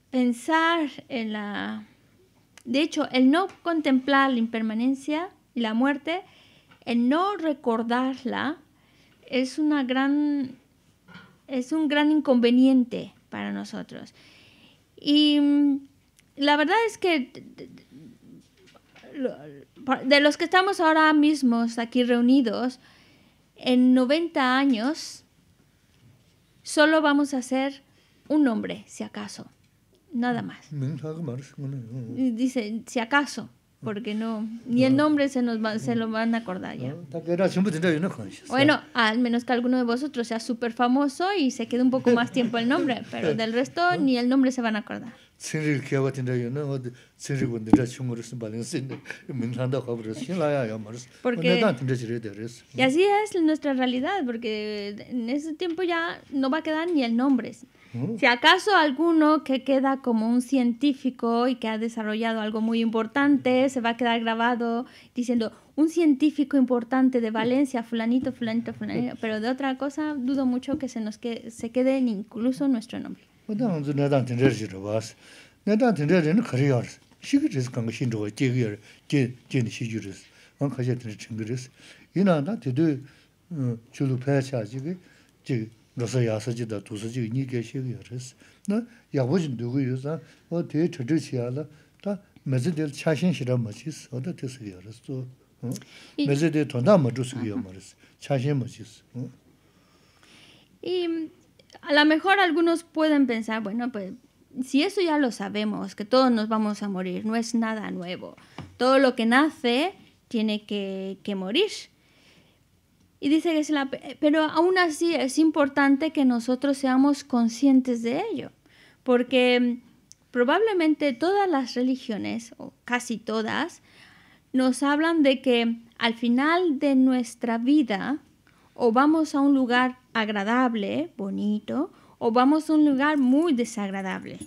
pensar en la... De hecho, el no contemplar la impermanencia y la muerte, el no recordarla, es, una gran, es un gran inconveniente para nosotros. Y mm, la verdad es que de los que estamos ahora mismos aquí reunidos, en 90 años solo vamos a ser un hombre, si acaso. Nada más. Mm, Dice, si acaso porque no ni el nombre se nos se lo van a acordar ya. Bueno, al menos que alguno de vosotros sea súper famoso y se quede un poco más tiempo el nombre, pero del resto ni el nombre se van a acordar. y así es nuestra realidad, porque en ese tiempo ya no va a quedar ni el nombre. Si acaso alguno que queda como un científico y que ha desarrollado algo muy importante, se va a quedar grabado diciendo, un científico importante de Valencia, fulanito, fulanito, fulanito, pero de otra cosa dudo mucho que se nos quede, se quede incluso nuestro nombre rāsā yāsā jidā tūsā jiga nī kia shīga yā rīs. Nā yāgu jin dūgu yu sā, wā tē chadhī shiyā lā, tā mēzī dēl chāshīn shirā mā ¿no? wā tā tē sīga yā rīs tō. Hmm? Mēzī dēl tōndā mā chū sīga yā mā rīs, chāshīn mā chīs. Hmm? Y a lo mejor algunos pueden pensar, bueno, pues si eso ya lo sabemos, que todos nos vamos a morir, no es nada nuevo. Todo lo que nace tiene que, que morir. Y dice pero aún así es importante que nosotros seamos conscientes de ello, porque mm, probablemente todas las religiones, o casi todas, nos hablan de que al final de nuestra vida o vamos a un lugar agradable, bonito, o vamos a un lugar muy desagradable.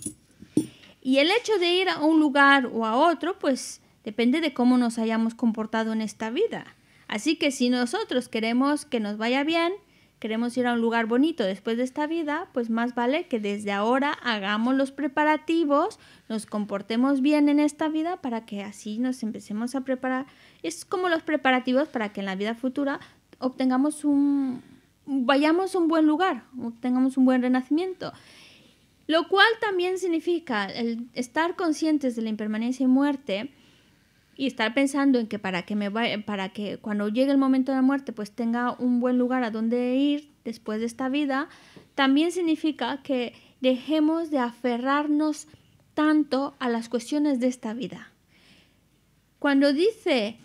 Y el hecho de ir a un lugar o a otro, pues depende de cómo nos hayamos comportado en esta vida. Así que si nosotros queremos que nos vaya bien, queremos ir a un lugar bonito después de esta vida, pues más vale que desde ahora hagamos los preparativos, nos comportemos bien en esta vida para que así nos empecemos a preparar. Es como los preparativos para que en la vida futura obtengamos un vayamos a un buen lugar, obtengamos un buen renacimiento. Lo cual también significa estar conscientes de la impermanencia y muerte y estar pensando en que para que me para que cuando llegue el momento de la muerte pues tenga un buen lugar a donde ir después de esta vida, también significa que dejemos de aferrarnos tanto a las cuestiones de esta vida. Cuando dice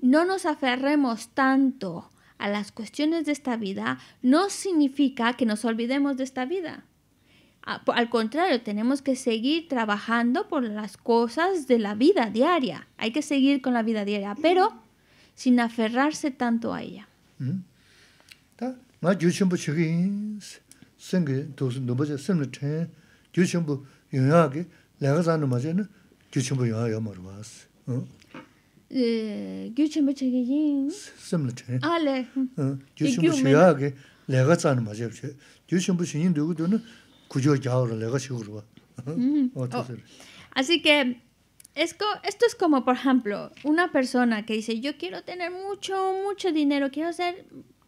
no nos aferremos tanto a las cuestiones de esta vida, no significa que nos olvidemos de esta vida. Ah, al contrario, tenemos que seguir trabajando por las cosas de la vida diaria. Hay que seguir con la vida diaria, mm. pero sin aferrarse tanto a ella. Mm. Mm, oh. Así que esto es como, por ejemplo, una persona que dice, yo quiero tener mucho, mucho dinero, quiero,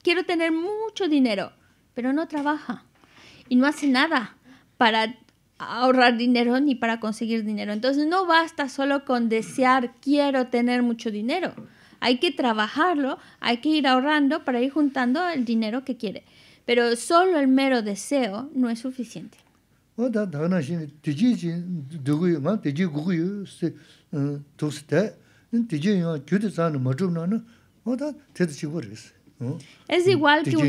quiero tener mucho dinero, pero no trabaja y no hace nada para ahorrar dinero ni para conseguir dinero. Entonces no basta solo con desear, quiero tener mucho dinero. Hay que trabajarlo, hay que ir ahorrando para ir juntando el dinero que quiere. Pero solo el mero deseo no es suficiente. Es igual que un...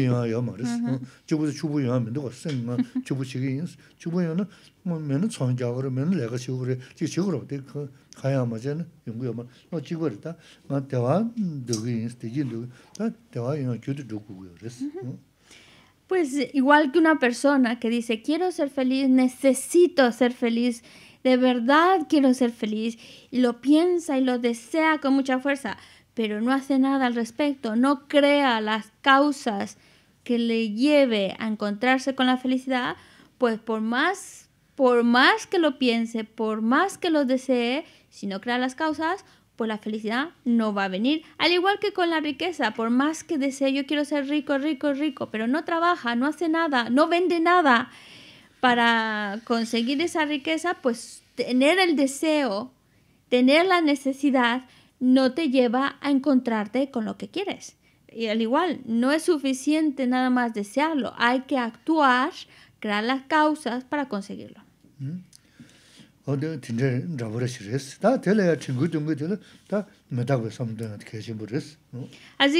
Pues igual que una persona que dice, quiero ser feliz, necesito ser feliz, de verdad quiero ser feliz, y lo piensa y lo desea con mucha fuerza, pero no hace nada al respecto, no crea las causas que le lleve a encontrarse con la felicidad, pues por más, por más que lo piense, por más que lo desee, si no crea las causas, pues la felicidad no va a venir. Al igual que con la riqueza, por más que desee, yo quiero ser rico, rico, rico, pero no trabaja, no hace nada, no vende nada para conseguir esa riqueza, pues tener el deseo, tener la necesidad, no te lleva a encontrarte con lo que quieres. Y al igual, no es suficiente nada más desearlo, hay que actuar, crear las causas para conseguirlo. Mm. Así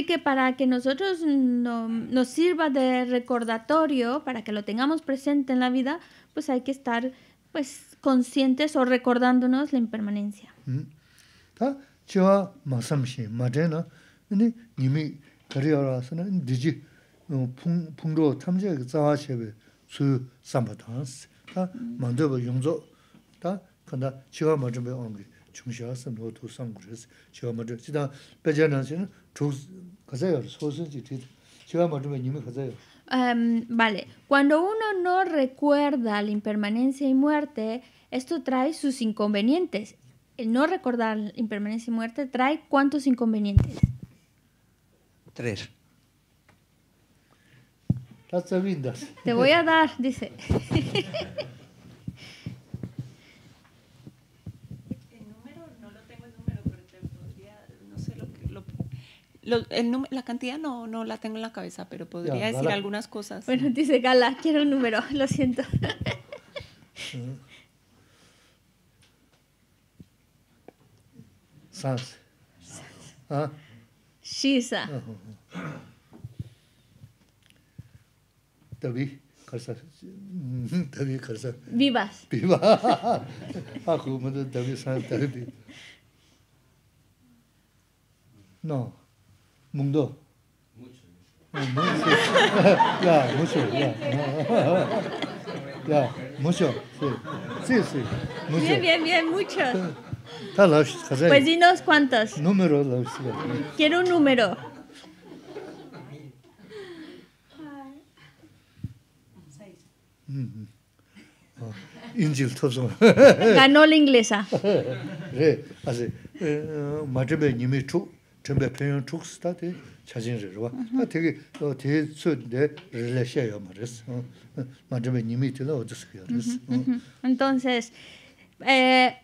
que para que nosotros no, nos sirva de recordatorio, para que lo tengamos presente en la vida, pues hay que estar pues conscientes o recordándonos la impermanencia. Em, vale, cuando uno no recuerda la impermanencia y muerte, esto trae sus inconvenientes. El no recordar la impermanencia y muerte trae cuántos inconvenientes? Tres. Te voy a dar, dice. la cantidad no, no la tengo en la cabeza, pero podría decir algunas cosas. Bueno, dice Gala, quiero un número, lo siento. Sans. ¿Ah? Shisa. Ah, ah, ah. Tabi, Vivas. Vivas. No mundo. Mucho. mucho. ya, ah, mucho, ya. mucho, sí. Sí, mucho. Bien, bien, bien, mucho. Pues dinos cuántos. Número, Quiero un número. Mm-hmm. Ganó la inglesa. Entonces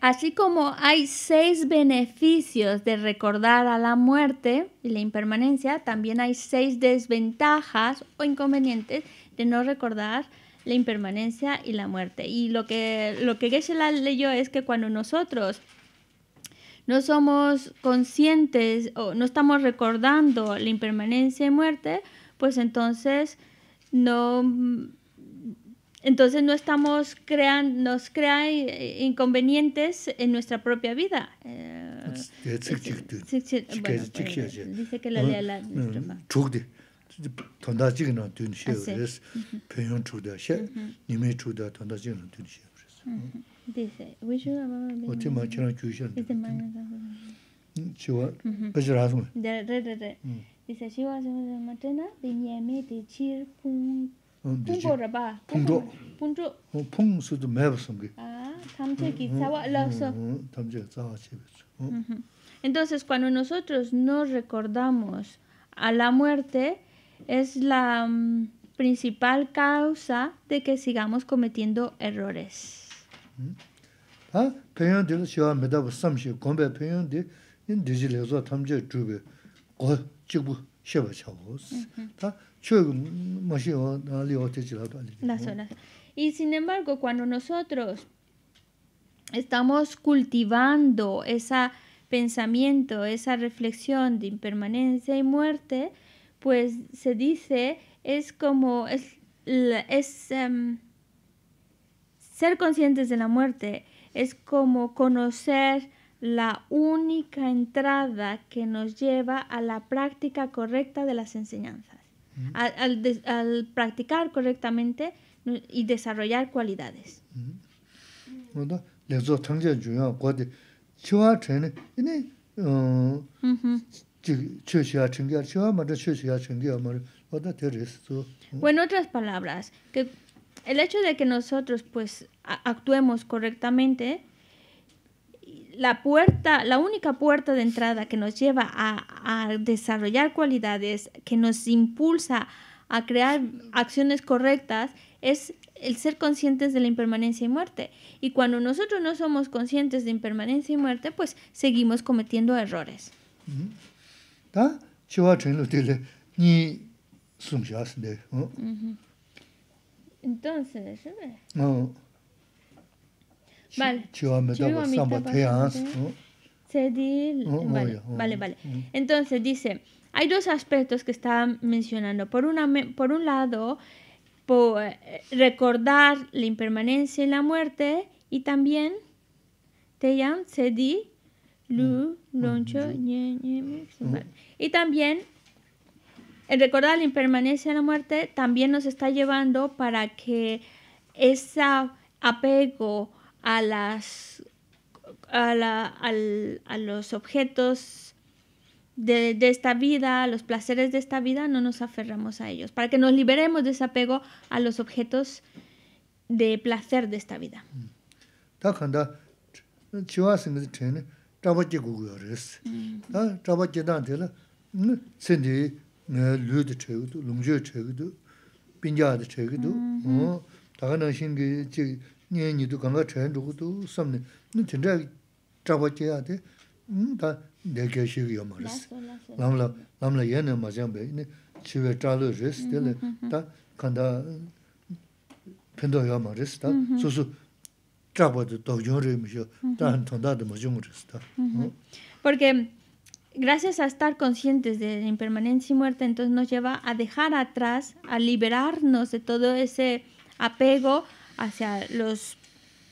así como hay seis beneficios de recordar a la muerte y la impermanencia, también hay seis desventajas o inconvenientes de no recordar la impermanencia y la muerte. Y lo que, lo que Geshe-la leyó es que cuando nosotros no somos conscientes o no estamos recordando la impermanencia y muerte, pues entonces no entonces no estamos creando nos crea inconvenientes en nuestra propia vida. dice que la mm, Dice, Entonces, cuando nosotros nos recordamos a la muerte, es la mm, principal causa de que sigamos cometiendo errores y sin embargo cuando nosotros estamos cultivando ese pensamiento, esa reflexión de impermanencia y muerte, pues se dice es como es, em, ser conscientes de la muerte es como conocer la única entrada que nos lleva a la práctica correcta de las enseñanzas. al, practicar correctamente y desarrollar cualidades. bueno otras palabras, que el hecho de que nosotros pues actuemos correctamente, la puerta, la única puerta de entrada que nos lleva a, desarrollar cualidades, que nos impulsa a crear acciones correctas, es el ser conscientes de la impermanencia y muerte. Y cuando nosotros no somos conscientes de impermanencia y muerte, pues seguimos cometiendo errores entonces, ¿no? Vale. Vale, vale, vale. Mm. Entonces dice, hay dos aspectos que está mencionando. Por, una, por un lado, por eh, recordar la impermanencia y la muerte y también te lu y también el recordar la impermanencia de la muerte también nos está llevando para que ese apego a, las, a, la, al, a los objetos de, de, esta vida, a los placeres de esta vida, no nos aferramos a ellos, para que nos liberemos de ese apego a los objetos de placer de esta vida. nga lu dhi chayagadu, lung zhiyo chayagadu, pinjaadu chayagadu, daga nang xin ge chi nye nidu ganga chayagadu samni, nu tindayag chabwa chayagadu, da nekya xiyo yo ma rasi. Lamla, lamla yena ma zhiyambe, chiwe chalo Porque... gracias a estar conscientes de la impermanencia y muerte, entonces nos lleva a dejar atrás, a liberarnos de todo ese apego hacia los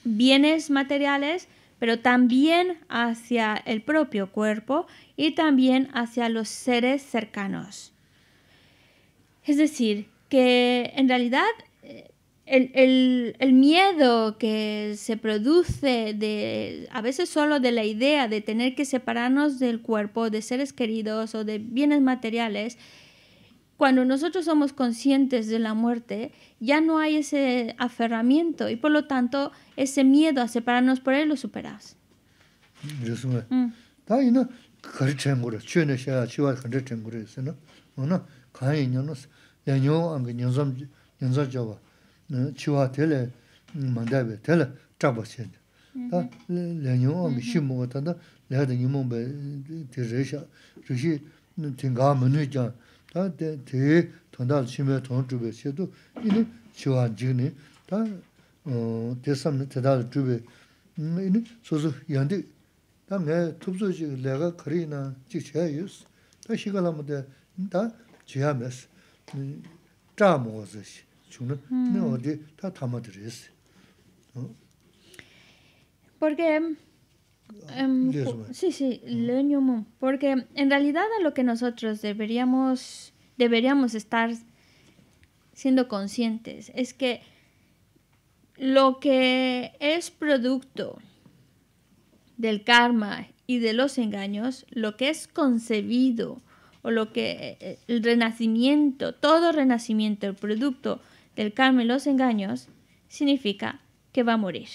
bienes materiales, pero también hacia el propio cuerpo y también hacia los seres cercanos. Es decir, que en realidad eh, el, el, el, miedo que se produce de a veces solo de la idea de tener que separarnos del cuerpo, de seres queridos o de bienes materiales, cuando nosotros somos conscientes de la muerte, ya no hay ese aferramiento y por lo tanto ese miedo a separarnos por él lo superas. chiwaa tele mandaiwe, tele chakba xeñi. Ta lanyung omi shi mungo tanda, lehada nyumung be te reisha, rixi tingaa munui jan, ta te tandaal shime tong chube xeadu, ini chiwaa jigni, ta te samni tadaal chube, ini Porque em, em, sí, sí, porque en realidad a lo que nosotros deberíamos deberíamos estar siendo conscientes es que lo que es producto del karma y de los engaños, lo que es concebido o lo que eh, el renacimiento, todo renacimiento, el producto del karma y los engaños, significa que va a morir.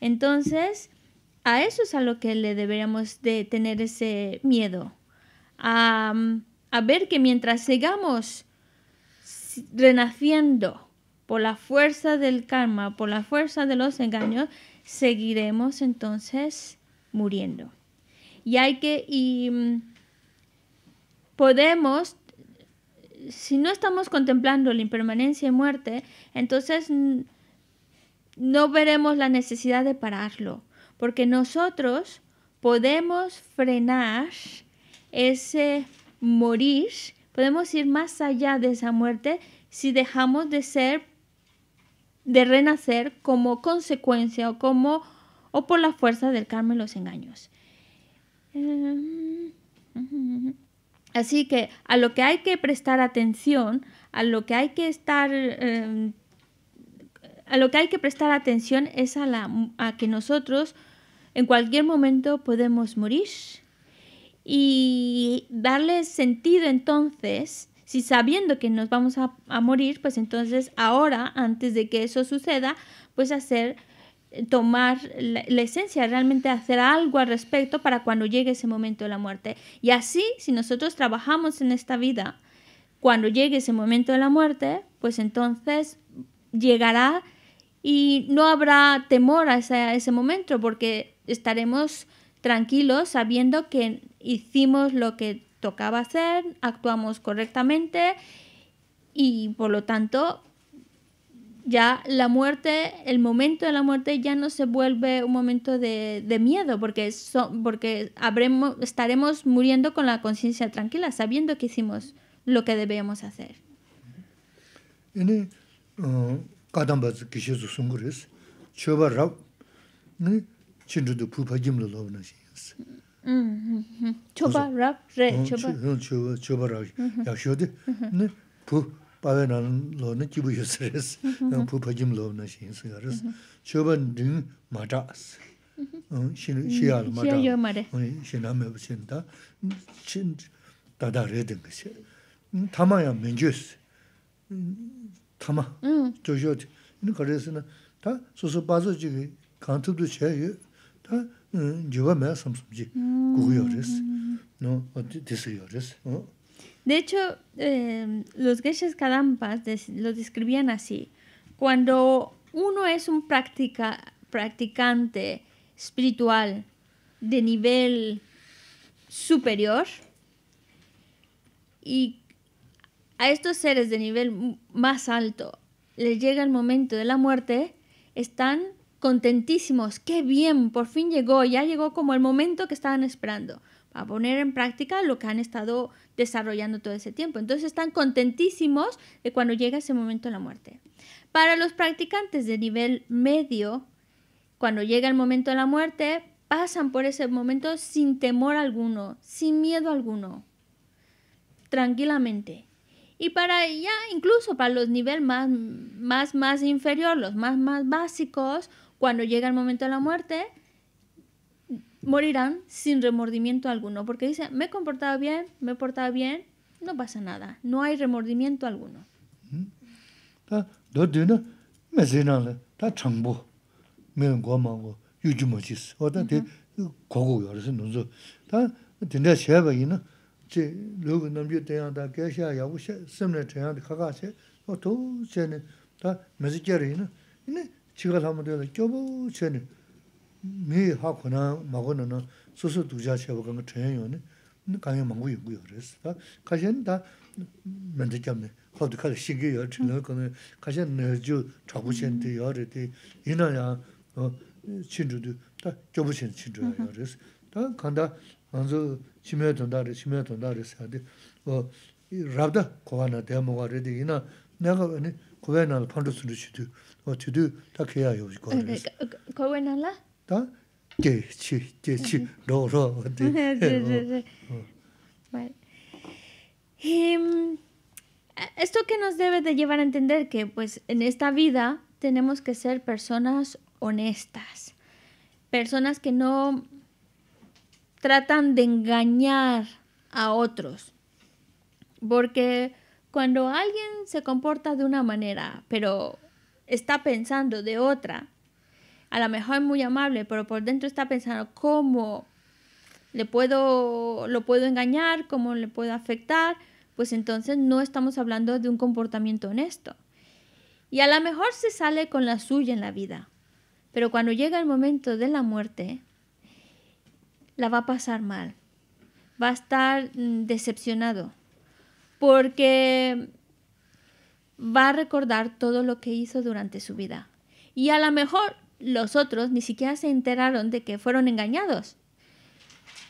Entonces, a eso es a lo que le deberíamos de tener ese miedo. A, a ver que mientras sigamos renaciendo por la fuerza del karma, por la fuerza de los engaños, seguiremos entonces muriendo. Y hay que, y mm, podemos si no estamos contemplando la impermanencia y muerte, entonces no veremos la necesidad de pararlo, porque nosotros podemos frenar ese morir, podemos ir más allá de esa muerte si dejamos de ser, de renacer como consecuencia o como o por la fuerza del karma y los engaños. Em, Así que a lo que hay que prestar atención, a lo que hay que estar... Em, a lo que hay que prestar atención es a, la, que nosotros en cualquier momento podemos morir y darle sentido entonces, si sabiendo que nos vamos a, morir, pues entonces ahora, antes de que eso suceda, pues hacer eh, tomar la, esencia, realmente hacer algo al respecto para cuando llegue ese momento de la muerte. Y así, si nosotros trabajamos en esta vida, cuando llegue ese momento de la muerte, pues entonces llegará y no habrá temor a ese, a ese momento porque estaremos tranquilos sabiendo que hicimos lo que tocaba hacer, actuamos correctamente y por lo tanto ya la muerte, el momento de la muerte ya no se vuelve un momento de, de miedo, porque, porque estaremos muriendo con la conciencia tranquila, sabiendo que hicimos lo que debíamos hacer. Uh, 바베 나는 로는 기부 요스레스 그냥 부퍼짐 로는 신스가르스 초반 등 맞았어 응신 시야 맞아 시야 맞아 응 신함에 보신다 신 다다레든 것이 음 타마야 멘주스 음 타마 음 조조 이는 거래스는 다 소소 빠져지 간투도 제요 다 음, 저거 매 삼삼지 구구여레스 너 어디 됐어요레스 어 De hecho, em, los geshes kadampas los describían así. Cuando uno es un practicante espiritual de nivel superior y a estos seres de nivel más alto les llega el momento de la muerte, están contentísimos, qué bien, por fin llegó, ya llegó como el momento que estaban esperando a poner en práctica lo que han estado desarrollando todo ese tiempo. Entonces están contentísimos de cuando llega ese momento de la muerte. Para los practicantes de nivel medio, cuando llega el momento de la muerte, pasan por ese momento sin temor alguno, sin miedo alguno, tranquilamente. Y para ya, incluso para los niveles más, más, más inferior, los más, más básicos, cuando llega el momento de la muerte, morirán sin remordimiento alguno, porque dice, me he comportado bien, me he portado bien, no pasa nada, no hay remordimiento alguno. mī hā khunā mā khunā nā sūsū dūjā chayabu 먹고 chayā yuwa nā 먼저 māngu yungu yuwa rēs. Kāshā nā tā mēndā kiam nā khabdi khāli shīngi yuwa chīnā kāngā kāshā nā yu chāgu chayā 심해 yuwa rē tī yinā yā chīndru dū tā gyabu chayā chīndru yuwa rēs. Tā kāndā ānzu chīmē tōndā rē, chīmē esto que nos debe de llevar a entender que pues en esta vida tenemos que ser personas honestas, personas que no tratan de engañar a otros, porque cuando alguien se comporta de una manera, pero está pensando de otra, a lo mejor es muy amable, pero por dentro está pensando cómo le puedo, lo puedo engañar, cómo le puedo afectar, pues entonces no estamos hablando de un comportamiento honesto. Y a lo mejor se sale con la suya en la vida, pero cuando llega el momento de la muerte, la va a pasar mal, va a estar mm, decepcionado, porque va a recordar todo lo que hizo durante su vida. Y a lo mejor los otros ni siquiera se enteraron de que fueron engañados.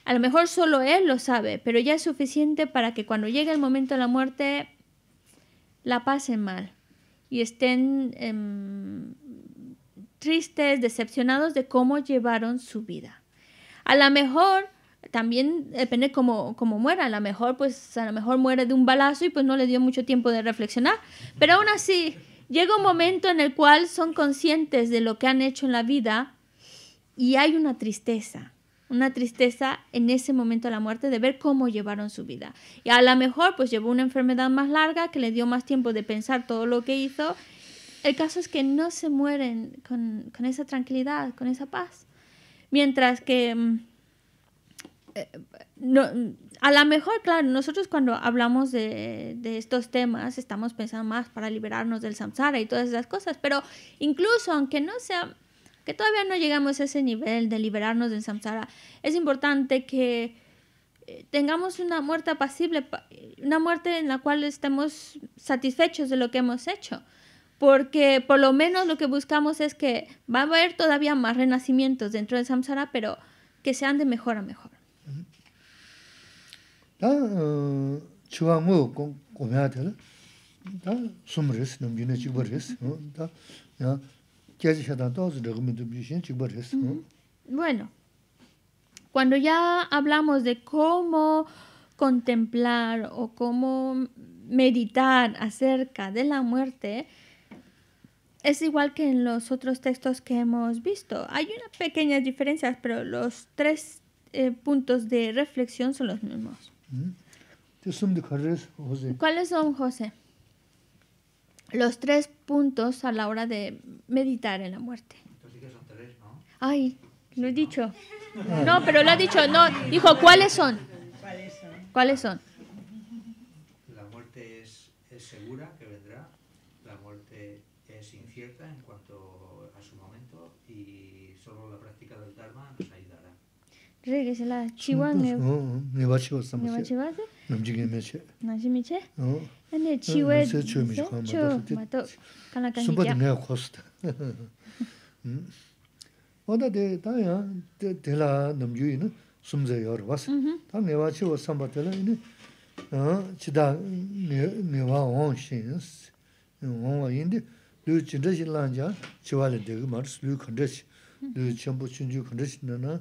A lo mejor solo él lo sabe, pero ya es suficiente para que cuando llegue el momento de la muerte la pasen mal y estén em, tristes, decepcionados de cómo llevaron su vida. A lo mejor también depende cómo, cómo, muera. A lo mejor, pues, a lo mejor muere de un balazo y pues no le dio mucho tiempo de reflexionar. Pero aún así, Llega un momento en el cual son conscientes de lo que han hecho en la vida y hay una tristeza, una tristeza en ese momento de la muerte de ver cómo llevaron su vida. Y a lo mejor pues llevó una enfermedad más larga que le dio más tiempo de pensar todo lo que hizo. El caso es que no se mueren con, esa tranquilidad, con esa paz. Mientras que mm, eh, no, a lo mejor, claro, nosotros cuando hablamos de, estos temas estamos pensando más para liberarnos del samsara y todas esas cosas, pero incluso aunque no sea, que todavía no llegamos a ese nivel de liberarnos del samsara, es importante que eh, tengamos una muerte apacible, una muerte en la cual estemos satisfechos de lo que hemos hecho, porque por lo menos lo que buscamos es que va a haber todavía más renacimientos dentro del samsara, pero que sean de mejor a mejor. Bueno. Cuando ya hablamos de cómo contemplar o cómo meditar acerca de la muerte, es igual que en los otros textos que hemos visto. Hay unas pequeñas diferencias, pero los tres eh, puntos de reflexión son los mismos. ¿Mm? ¿Cuáles son, José? Los tres puntos a la hora de meditar en la muerte. Son tres, ¿no? Ay, lo he dicho. Ah. No, pero lo ha dicho, no. Dijo, ¿cuáles son? ¿Cuáles son? La muerte es, es segura que vendrá, la muerte es incierta en cuanto a su momento y solo la práctica del Dharma rege se la chiwa ne ne ba chiwa sa ne ba chiwa se ne mji ge me che na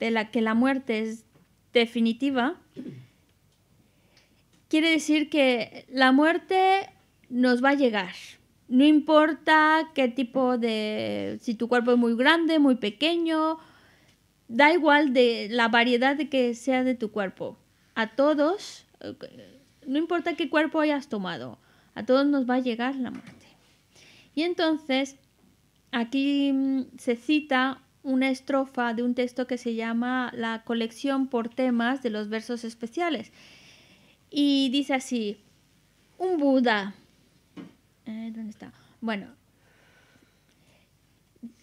de la que la muerte es definitiva, quiere decir que la muerte nos va a llegar. No importa qué tipo de... si tu cuerpo es muy grande, muy pequeño, da igual de la variedad que sea de tu cuerpo. A todos, no importa qué cuerpo hayas tomado, a todos nos va a llegar la muerte. Y entonces, aquí mm, se cita una estrofa de un texto que se llama La colección por temas de los versos especiales. Y dice así, un Buda. ¿Dónde está? Bueno,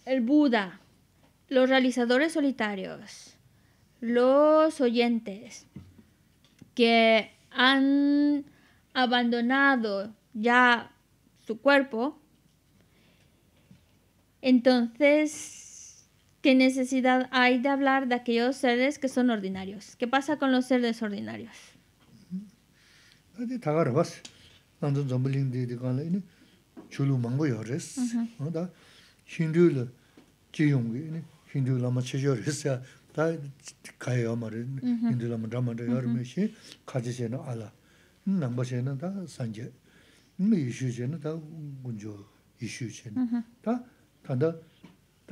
el Buda, los realizadores solitarios, los oyentes que han abandonado ya su cuerpo, entonces ¿Qué necesidad hay de hablar de aquellos seres que son ordinarios? ¿Qué pasa con los seres ordinarios?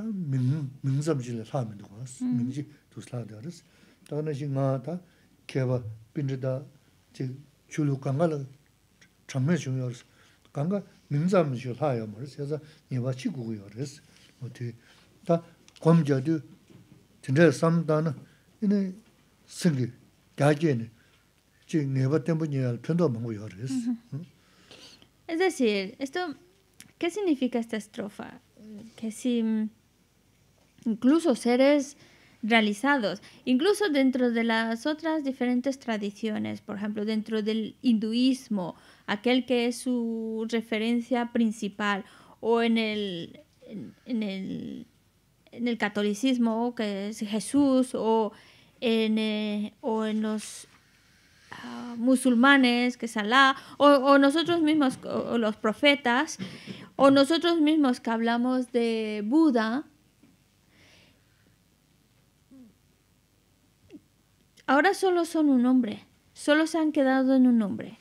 ming zam zile laa mendo kwaas, ming zi dus laa daa raas. Daa na zi ngaa taa kiawa pindri daa zi chulu kanga laa chanmen xiong yaa raas. Kanga ming zam zi laa yaa maa raas, yaa zaa nyewa chi gugu singi kyaa jaa na zi nyewa tenpo nyewa Es decir, esto, ¿qué significa esta estrofa? Que si incluso seres realizados, incluso dentro de las otras diferentes tradiciones, por ejemplo, dentro del hinduismo, aquel que es su referencia principal, o en el, en, el, catolicismo, que es Jesús, o en, eh, o en los ah, musulmanes, que es Alá, o, nosotros mismos, o los profetas, o nosotros mismos que hablamos de Buda, Ahora solo son un hombre, solo se han quedado en un hombre.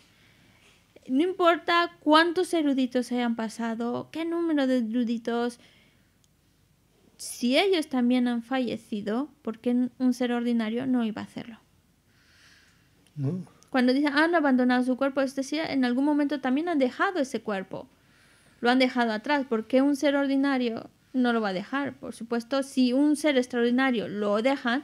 No importa cuántos eruditos hayan pasado, qué número de eruditos, si ellos también han fallecido, ¿por qué un ser ordinario no iba a hacerlo? Cuando dicen han abandonado su cuerpo, es decir, en algún momento también han dejado ese cuerpo. Lo han dejado atrás, ¿Por qué un ser ordinario no lo va a dejar. Por supuesto, si un ser extraordinario lo dejan,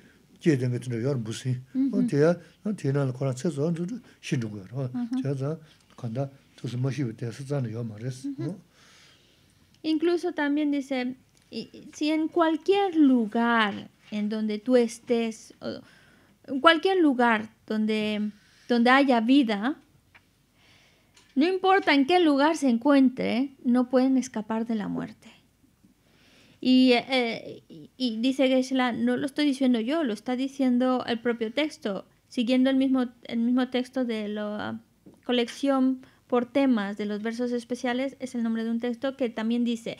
Incluso también dice, si en cualquier lugar en donde tú estés, en cualquier lugar donde, donde haya vida, no importa en qué lugar se encuentre, no pueden escapar de la muerte. Y, eh, y dice Geshe-la, no lo estoy diciendo yo, lo está diciendo el propio texto, siguiendo el mismo, el mismo texto de la colección por temas de los versos especiales, es el nombre de un texto que también dice,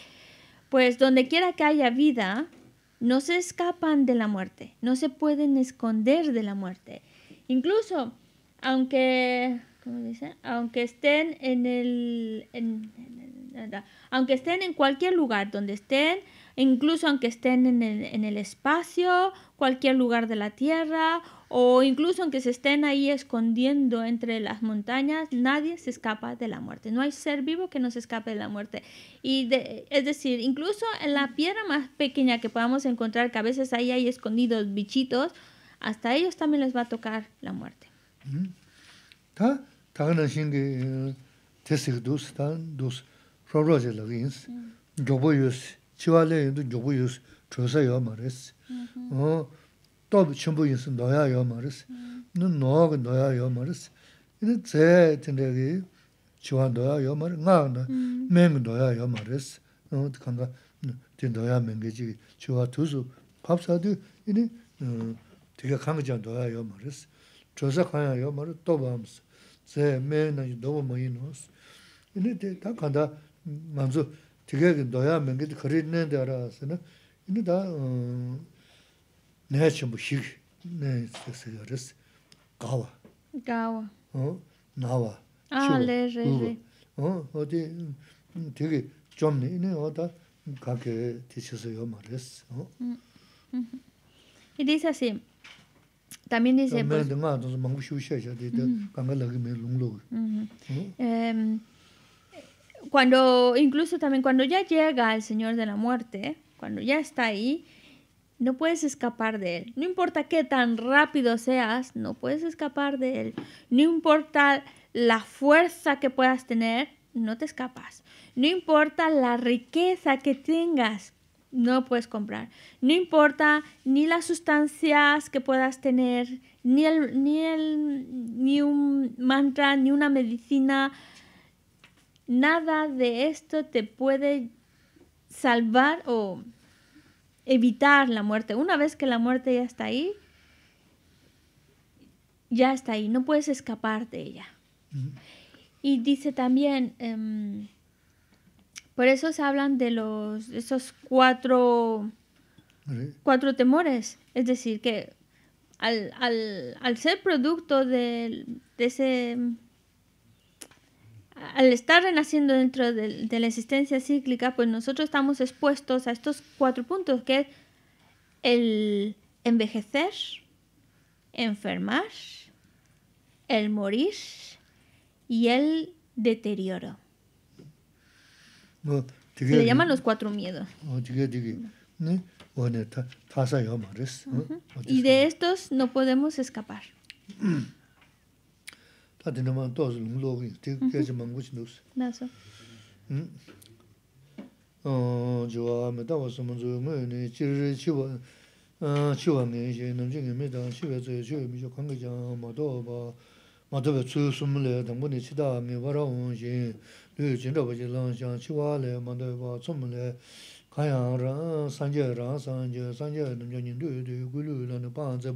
pues donde quiera que haya vida, no se escapan de la muerte, no se pueden esconder de la muerte. Incluso, aunque, Aunque estén en el, aunque estén en cualquier lugar donde estén, incluso aunque estén en el, espacio, cualquier lugar de la Tierra, o incluso aunque se estén ahí escondiendo entre las montañas, nadie se escapa de la muerte. No hay ser vivo que no se escape de la muerte. Y es decir, incluso en la piedra más pequeña que podamos encontrar, que a veces ahí hay escondidos bichitos, hasta ellos también les va a tocar la muerte. 좋아내도 조부 있어 조사여 머레스 어또 전부 있으면 넣어 넣어야 여 이제 제 전략이 좋아 넣어야 여 머레스 나 메모 넣어야 여 간다 이제 넣어야 맹게지 좋아 두수 밥사드 이제 내가 간 거지 안 도와여 머레스 조사해야 여 머르 도움스 제 메모이 도움이 놓스 이제 내가 간다 먼저 되게 너야 맹기도 거리는 데 알아서는 이거 다 내가 좀 희기 내 있어요. 그래서 가와. 가와. 어? 나와. 아, 레제. 어? 어디 되게 좀 내는 어디 가게 드셨어요, 말했어. 어? 이 대사세. 담임 대사. 담임 대사. 담임 대사. 담임 대사. 담임 대사. 담임 대사. 담임 대사. 담임 대사. 담임 대사. cuando, incluso también cuando ya llega el Señor de la Muerte, cuando ya está ahí, no puedes escapar de él. No importa qué tan rápido seas, no puedes escapar de él. No importa la fuerza que puedas tener, no te escapas. No importa la riqueza que tengas, no puedes comprar. No importa ni las sustancias que puedas tener, ni, el, ni, el, ni un mantra, ni una medicina Nada de esto te puede salvar o evitar la muerte. Una vez que la muerte ya está ahí, ya está ahí, no puedes escapar de ella. Y dice también, em, por eso se hablan de los, esos cuatro, cuatro temores. Es decir, que al, ser producto de ese al estar renaciendo dentro de, la existencia cíclica, pues nosotros estamos expuestos a estos cuatro puntos, que es el envejecer, enfermar, el morir y el deterioro. Se le llaman los cuatro miedos. Y de estos no podemos escapar. Tā tīnā māṅ tōsī lōṅ lōgī, tī kēchī māṅ gucī nukṣī. Nā sō. Jīvā mē tā wāsā māṅ tsūyō mē nē, chī rī chīvā, chīvā ngē shē, nā mchī ngē mē tā, chīvā tsūyō, chīvā mī shō kāng kē chāng, mā tō bā, mā tō bā tsūyō sūm lē, tā mū nē chī tā ngē bā kāyāṃ 산제라 산제 산제 sāñjā sāñjā nāṃ yāṃ yīṃ duy duy gu lū lāṃ pāṃ ca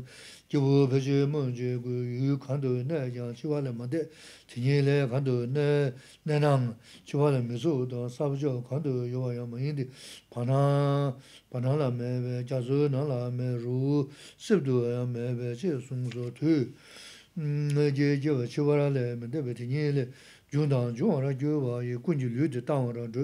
jīvā pācchā mūṃ ca gu yū khāṃ duy nā yāṃ chīvā lāṃ mā tē tīñi lā khāṃ duy nā chīvā lāṃ mī sū tā sāpa chā mē bē sū nā mē rū mē bē sū tū chīvā mā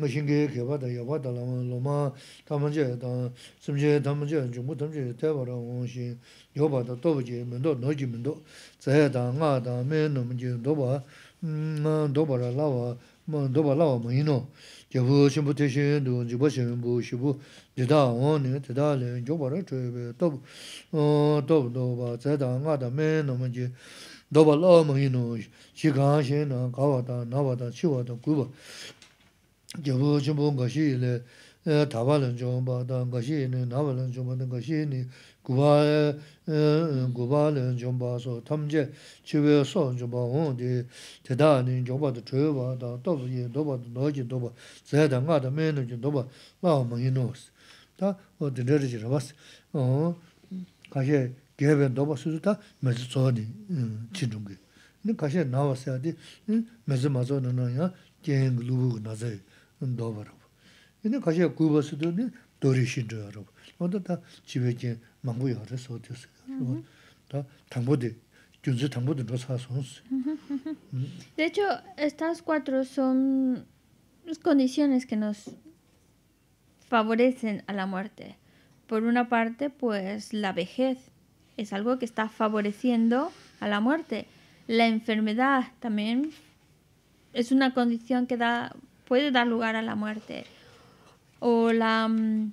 我先给开发的，开发的，老马，老妈他们家当，什么是？他们家全部都是开发的，我先，要把的到不接，门到，老急门到。再当俺当妹，那么就，到把，嗯，到把了，那把，么到把那把没弄，咯。就先不退休，都就不先不宣布，再大我呢，再大呢，就把这车呗，到，嗯，到不到吧？再当俺当妹，那么就，到把老没用弄，去干些哪，开发的，哪把的，去玩的，贵不？jibu jibu nga shi le e, taba lanchung pa ta nga shi ni naba lanchung pa ta nga shi ni guba guba lanchung pa so tam je chibwe so lanchung pa hong di teta ni jomba ta chwe pa ta tabu ye doba ta no jin doba zaya ta nga ta me no jin doba lao ma yin noos ta o rabas doba ta mezi ni e, e, na ya di mezi ya lubu na De hecho, estas cuatro son condiciones que nos favorecen a la muerte. Por una parte, pues la vejez es algo que está favoreciendo a la muerte. La enfermedad también es una condición que da puede dar lugar a la muerte. O la, mm,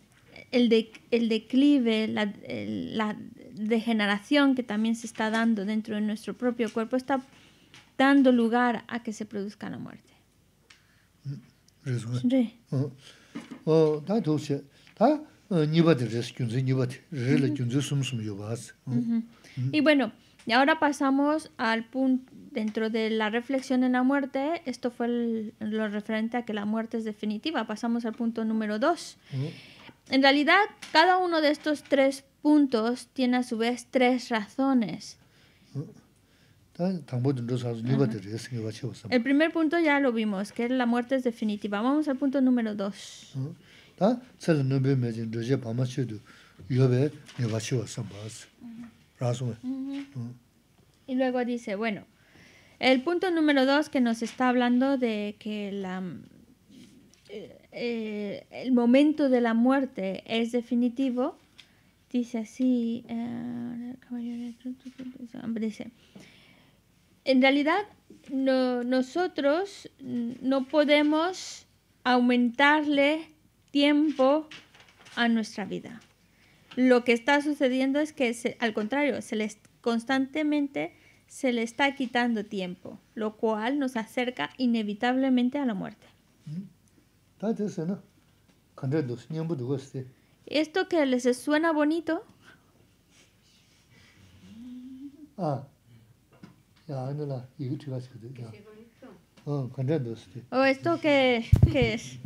el, de, el declive, la, la, degeneración que también se está dando dentro de nuestro propio cuerpo está dando lugar a que se produzca la muerte. Oh. Mm. Y bueno, y ahora pasamos al punto dentro de la reflexión en la muerte, esto fue lo referente a que la muerte es definitiva. Pasamos al punto número dos. En realidad, cada uno de estos tres puntos tiene a su vez tres razones. El primer punto ya lo vimos, que la muerte es definitiva. Vamos al punto número dos. Y luego dice, bueno, el punto número dos que nos está hablando de que eh, eh, el momento de la muerte es definitivo, dice así, en realidad nosotros no podemos aumentarle tiempo a nuestra vida. Lo que está sucediendo es que, al contrario, se les constantemente se le está quitando tiempo, lo cual nos acerca inevitablemente a la muerte. ¿Mm? Esto que les suena bonito. Ah. O esto que, es.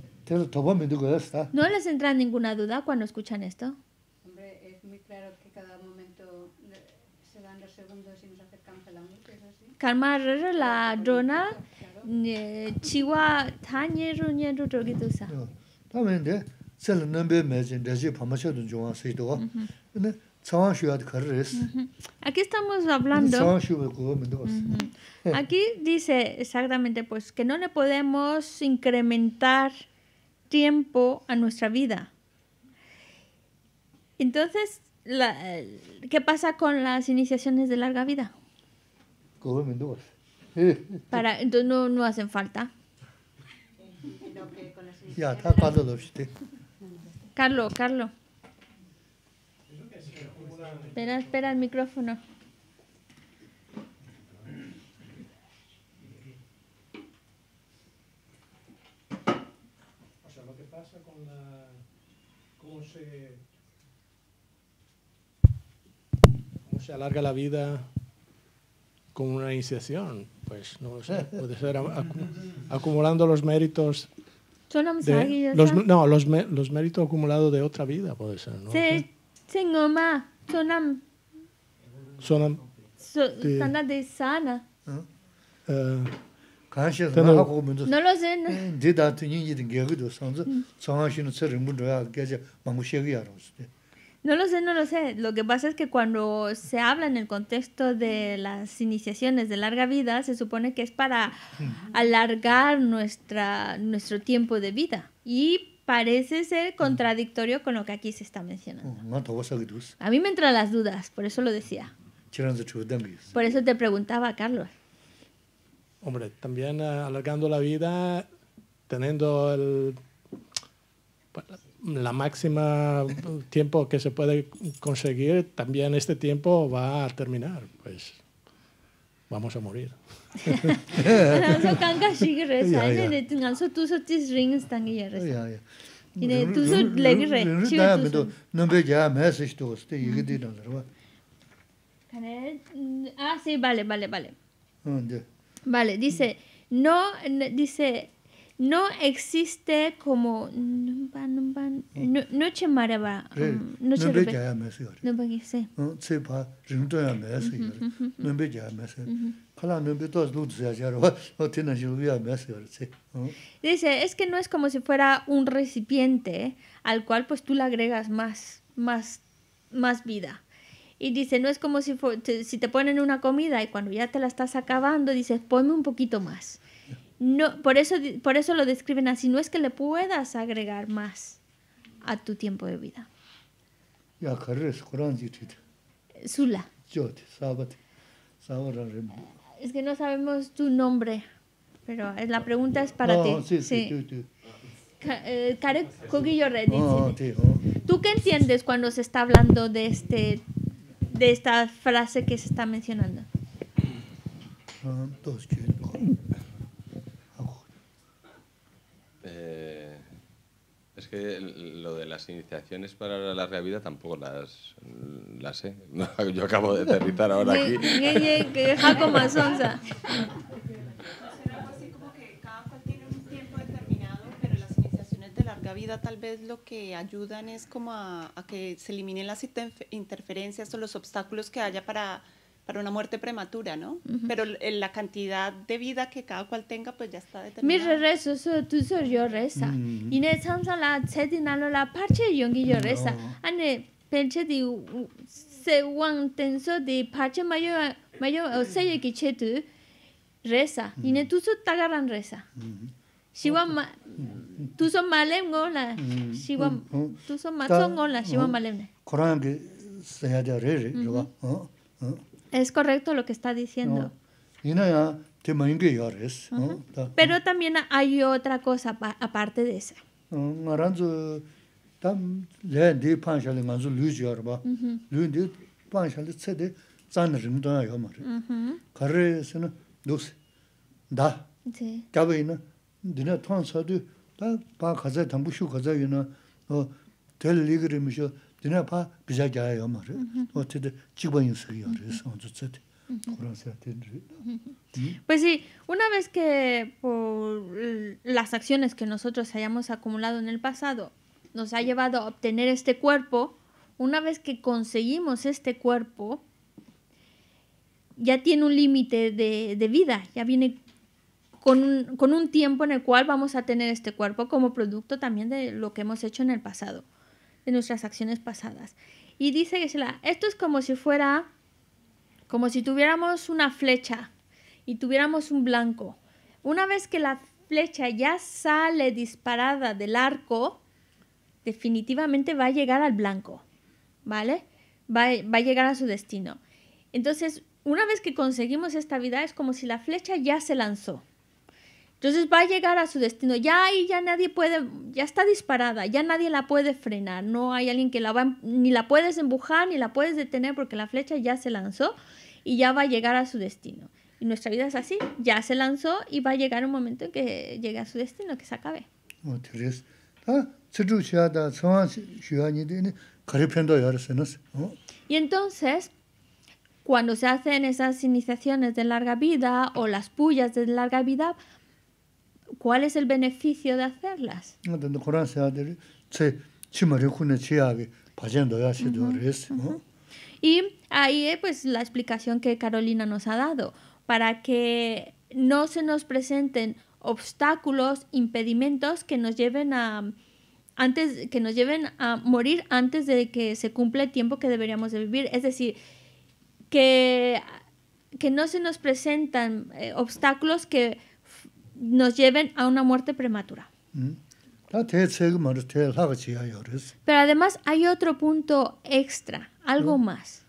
No les entra ninguna duda cuando escuchan esto. karma rara la dona chiwa ta nye ru nye ru drogi dusa. Ta mende, tsel nambe mezin daji pamasha dun juwaan saydo, ane mm-hmm. tsawaan shuwa di de es. Mm-hmm. Aquí estamos hablando... Tsawaan shuwa kuwa Aquí dice exactamente pues que no le podemos incrementar tiempo a nuestra vida. Entonces, la, ¿qué pasa con las iniciaciones de larga vida? dos. Para, entonces no, no hacen falta. Ya, está lo işte. Carlos Carlos Espera, espera el micrófono. O sea, lo que pasa con la... cómo se... cómo se alarga la vida como una iniciación. Pues no lo sé, eh. puede ser acumulando los méritos. De, los, no, los, méritos acumulados de otra vida, puede ser. ¿no? Sí, tengo más. Sonam. Sonam. Sana de sana. ¿Eh? Eh, no lo sé. No. No lo sé, no lo sé. Lo que pasa es que cuando se habla en el contexto de las iniciaciones de larga vida, se supone que es para alargar nuestra, nuestro tiempo de vida. Y parece ser contradictorio con lo que aquí se está mencionando. Oh, a mí me entran las dudas, por eso lo decía. Por eso te preguntaba, Carlos. Hombre, también eh, alargando la vida, teniendo el la máxima tiempo que se puede conseguir, también este tiempo va a terminar. Pues vamos a morir. ah sí vale vale vale. Ah, vale, dice no dice no existe como mm. noche maraba um, noche no No me se no pa que señor. no me pa junto ya me se no be ya me se kala no be las luces ya ya no tiene yo a me se dice es que no es como si fuera un recipiente al cual pues tú le agregas más más más vida y dice, no es como si, si te ponen una comida y cuando ya te la estás acabando, dices, ponme un poquito más. No, por, eso, por eso lo describen así, no es que le puedas agregar más a tu tiempo de vida. Sula. Es que no sabemos tu nombre, pero la pregunta es para ti. Sí, sí. sí. ¿Tú qué entiendes cuando se está hablando de, este, de esta frase que se está mencionando? Eh, es que lo de las iniciaciones para la vida tampoco las, las sé. Yo acabo de aterrizar ahora aquí. que pero las iniciaciones de larga como cada cual tiene un tiempo determinado, vida tal vez lo que ayudan es como a que se eliminen las interferencias o los obstáculos que haya para para una muerte prematura, ¿no? Uh -huh. Pero la cantidad de vida que cada cual tenga, pues ya está determinada. re rezo, eso tú soy yo reza. Mm. Y en el la chedi nalo la parche ngi yo reza. Ane, penche di se wang tenso di parche mayor mayo, o se yo reza. Y en mm. tu so tagaran reza. Mm. Siwan ma, tu so malem ngola, shiwa, tu so matzo ngola, shiwa oh, malem Korang ki seya ja re re, yo es correcto lo que está diciendo. Y nada, tema inglés ya es. Pero también hay otra cosa aparte de esa. Cuando tan le de pan sale, cuando lujiar va, lujio pan sale, cede, ¿cuántas novedades hay más? Carretera dos, da. Sí. ¿Qué hay? No, ni a Tuan sa de, da para casa tampoco yo o del pues sí, una vez que por las acciones que nosotros hayamos acumulado en el pasado nos ha llevado a obtener este cuerpo, una vez que conseguimos este cuerpo, ya tiene un límite de, de, vida, ya viene con con un tiempo en el cual vamos a tener este cuerpo como producto también de lo que hemos hecho en el pasado de nuestras acciones pasadas. Y dice la, esto es como si fuera, como si tuviéramos una flecha y tuviéramos un blanco. Una vez que la flecha ya sale disparada del arco, definitivamente va a llegar al blanco, ¿vale? va, a llegar a su destino. Entonces, una vez que conseguimos esta vida, es como si la flecha ya se lanzó. Entonces va a llegar a su destino. Ya ahí ya nadie puede, ya está disparada, ya nadie la puede frenar. No hay alguien que la va, ni la puedes empujar, ni la puedes detener porque la flecha ya se lanzó y ya va a llegar a su destino. Y nuestra vida es así, ya se lanzó y va a llegar un momento en que llegue a su destino, que se acabe. Y entonces, cuando se hacen esas iniciaciones de larga vida o las pullas de larga vida, ¿Cuál es el beneficio de hacerlas? Y ahí eh, pues la explicación que Carolina nos ha dado, para que no se nos presenten obstáculos, impedimentos que nos lleven a antes que nos lleven a morir antes de que se cumpla el tiempo que deberíamos de vivir, es decir, que que no se nos presentan eh, obstáculos que nos lleven a una muerte prematura. Mm. Pero además hay otro punto extra, algo mm. más.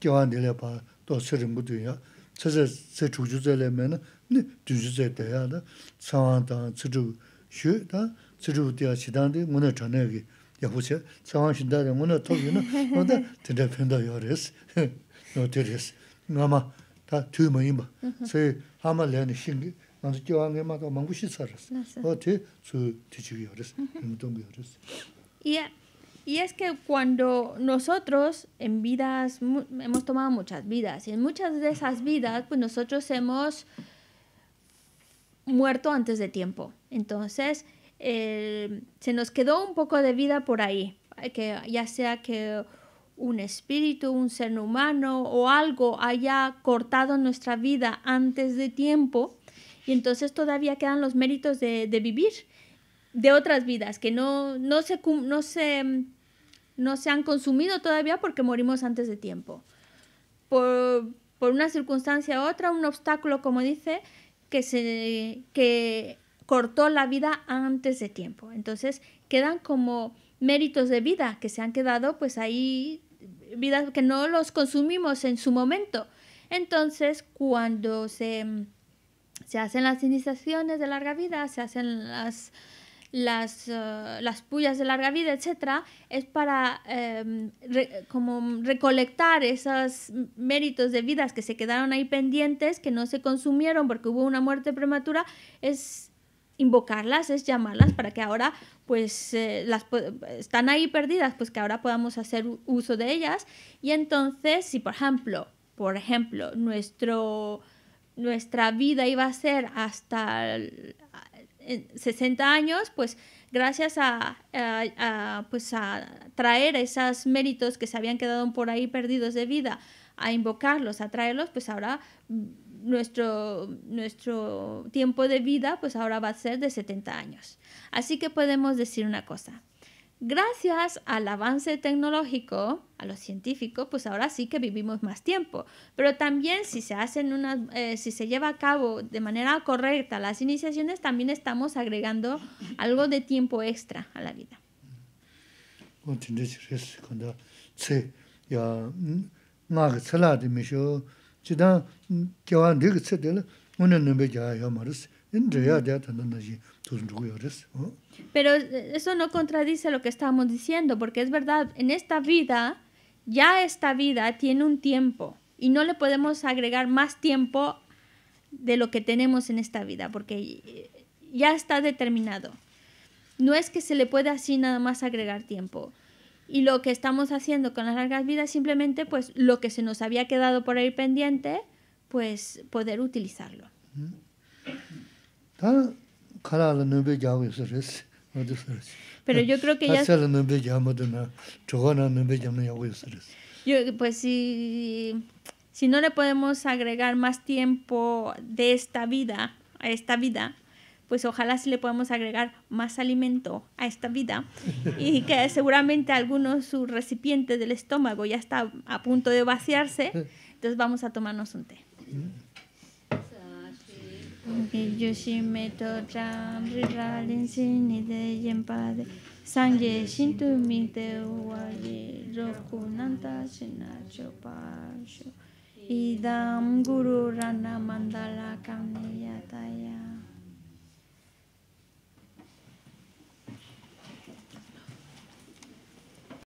kiawaa nila paa toa siri ngu tui yaa, tsazay tsay tsu kuzhuzay lai maa naa, naa tsu kuzhuzay taa yaa naa, tsawaa taa tsidhugu shu, taa tsidhugu diyaa chidhaan diyaa ngu naa chanayagi yaabu tsaya, tsawaa shin daa yaa ngu naa tobi naa, ngaa Y es que cuando nosotros en vidas, hemos tomado muchas vidas, y en muchas de esas vidas, pues nosotros hemos muerto antes de tiempo. Entonces, eh, se nos quedó un poco de vida por ahí, que ya sea que un espíritu, un ser humano o algo haya cortado nuestra vida antes de tiempo y entonces todavía quedan los méritos de, vivir de otras vidas que no, no, se, no se no se han consumido todavía porque morimos antes de tiempo. Por, por una circunstancia u otra, un obstáculo, como dice, que, se, que cortó la vida antes de tiempo. Entonces quedan como méritos de vida que se han quedado, pues ahí, vidas que no los consumimos en su momento. Entonces, cuando se, se hacen las iniciaciones de larga vida, se hacen las las, eh, las pullas de larga vida, etcétera, es para em, como recolectar esos méritos de vidas que se quedaron ahí pendientes, que no se consumieron porque hubo una muerte prematura, es invocarlas, es llamarlas para que ahora pues eh, las están ahí perdidas, pues que ahora podamos hacer uso de ellas y entonces si por ejemplo, por ejemplo, nuestro nuestra vida iba a ser hasta 60 años, pues gracias a, a, pues a traer esos méritos que se habían quedado por ahí perdidos de vida, a invocarlos, a traerlos, pues ahora mm, nuestro, nuestro tiempo de vida, pues ahora va a ser de 70 años. Así que podemos decir una cosa, Gracias al avance tecnológico, a los científicos, pues ahora sí que vivimos más tiempo. Pero también si se hacen unas, eh, si se lleva a cabo de manera correcta las iniciaciones, también estamos agregando algo de tiempo extra a la vida. Pero eh, eso no contradice lo que estábamos diciendo, porque es verdad, en esta vida, ya esta vida tiene un tiempo y no le podemos agregar más tiempo de lo que tenemos en esta vida, porque eh, ya está determinado. No es que se le pueda así nada más agregar tiempo. Y lo que estamos haciendo con las largas vidas, simplemente pues lo que se nos había quedado por ahí pendiente, pues poder utilizarlo. Pero yo creo que ya... pues si, si no le podemos agregar más tiempo de esta vida a esta vida, pues ojalá si le podemos agregar más alimento a esta vida y que seguramente algunos su recipiente del estómago ya está a punto de vaciarse, entonces vamos a tomarnos un té. Mm. Yo rival en sí ni de Yempade Sangye Shintu Mite nanta Rokunanta Sinacho Y Idam Guru Rana Mandala Kamniyataya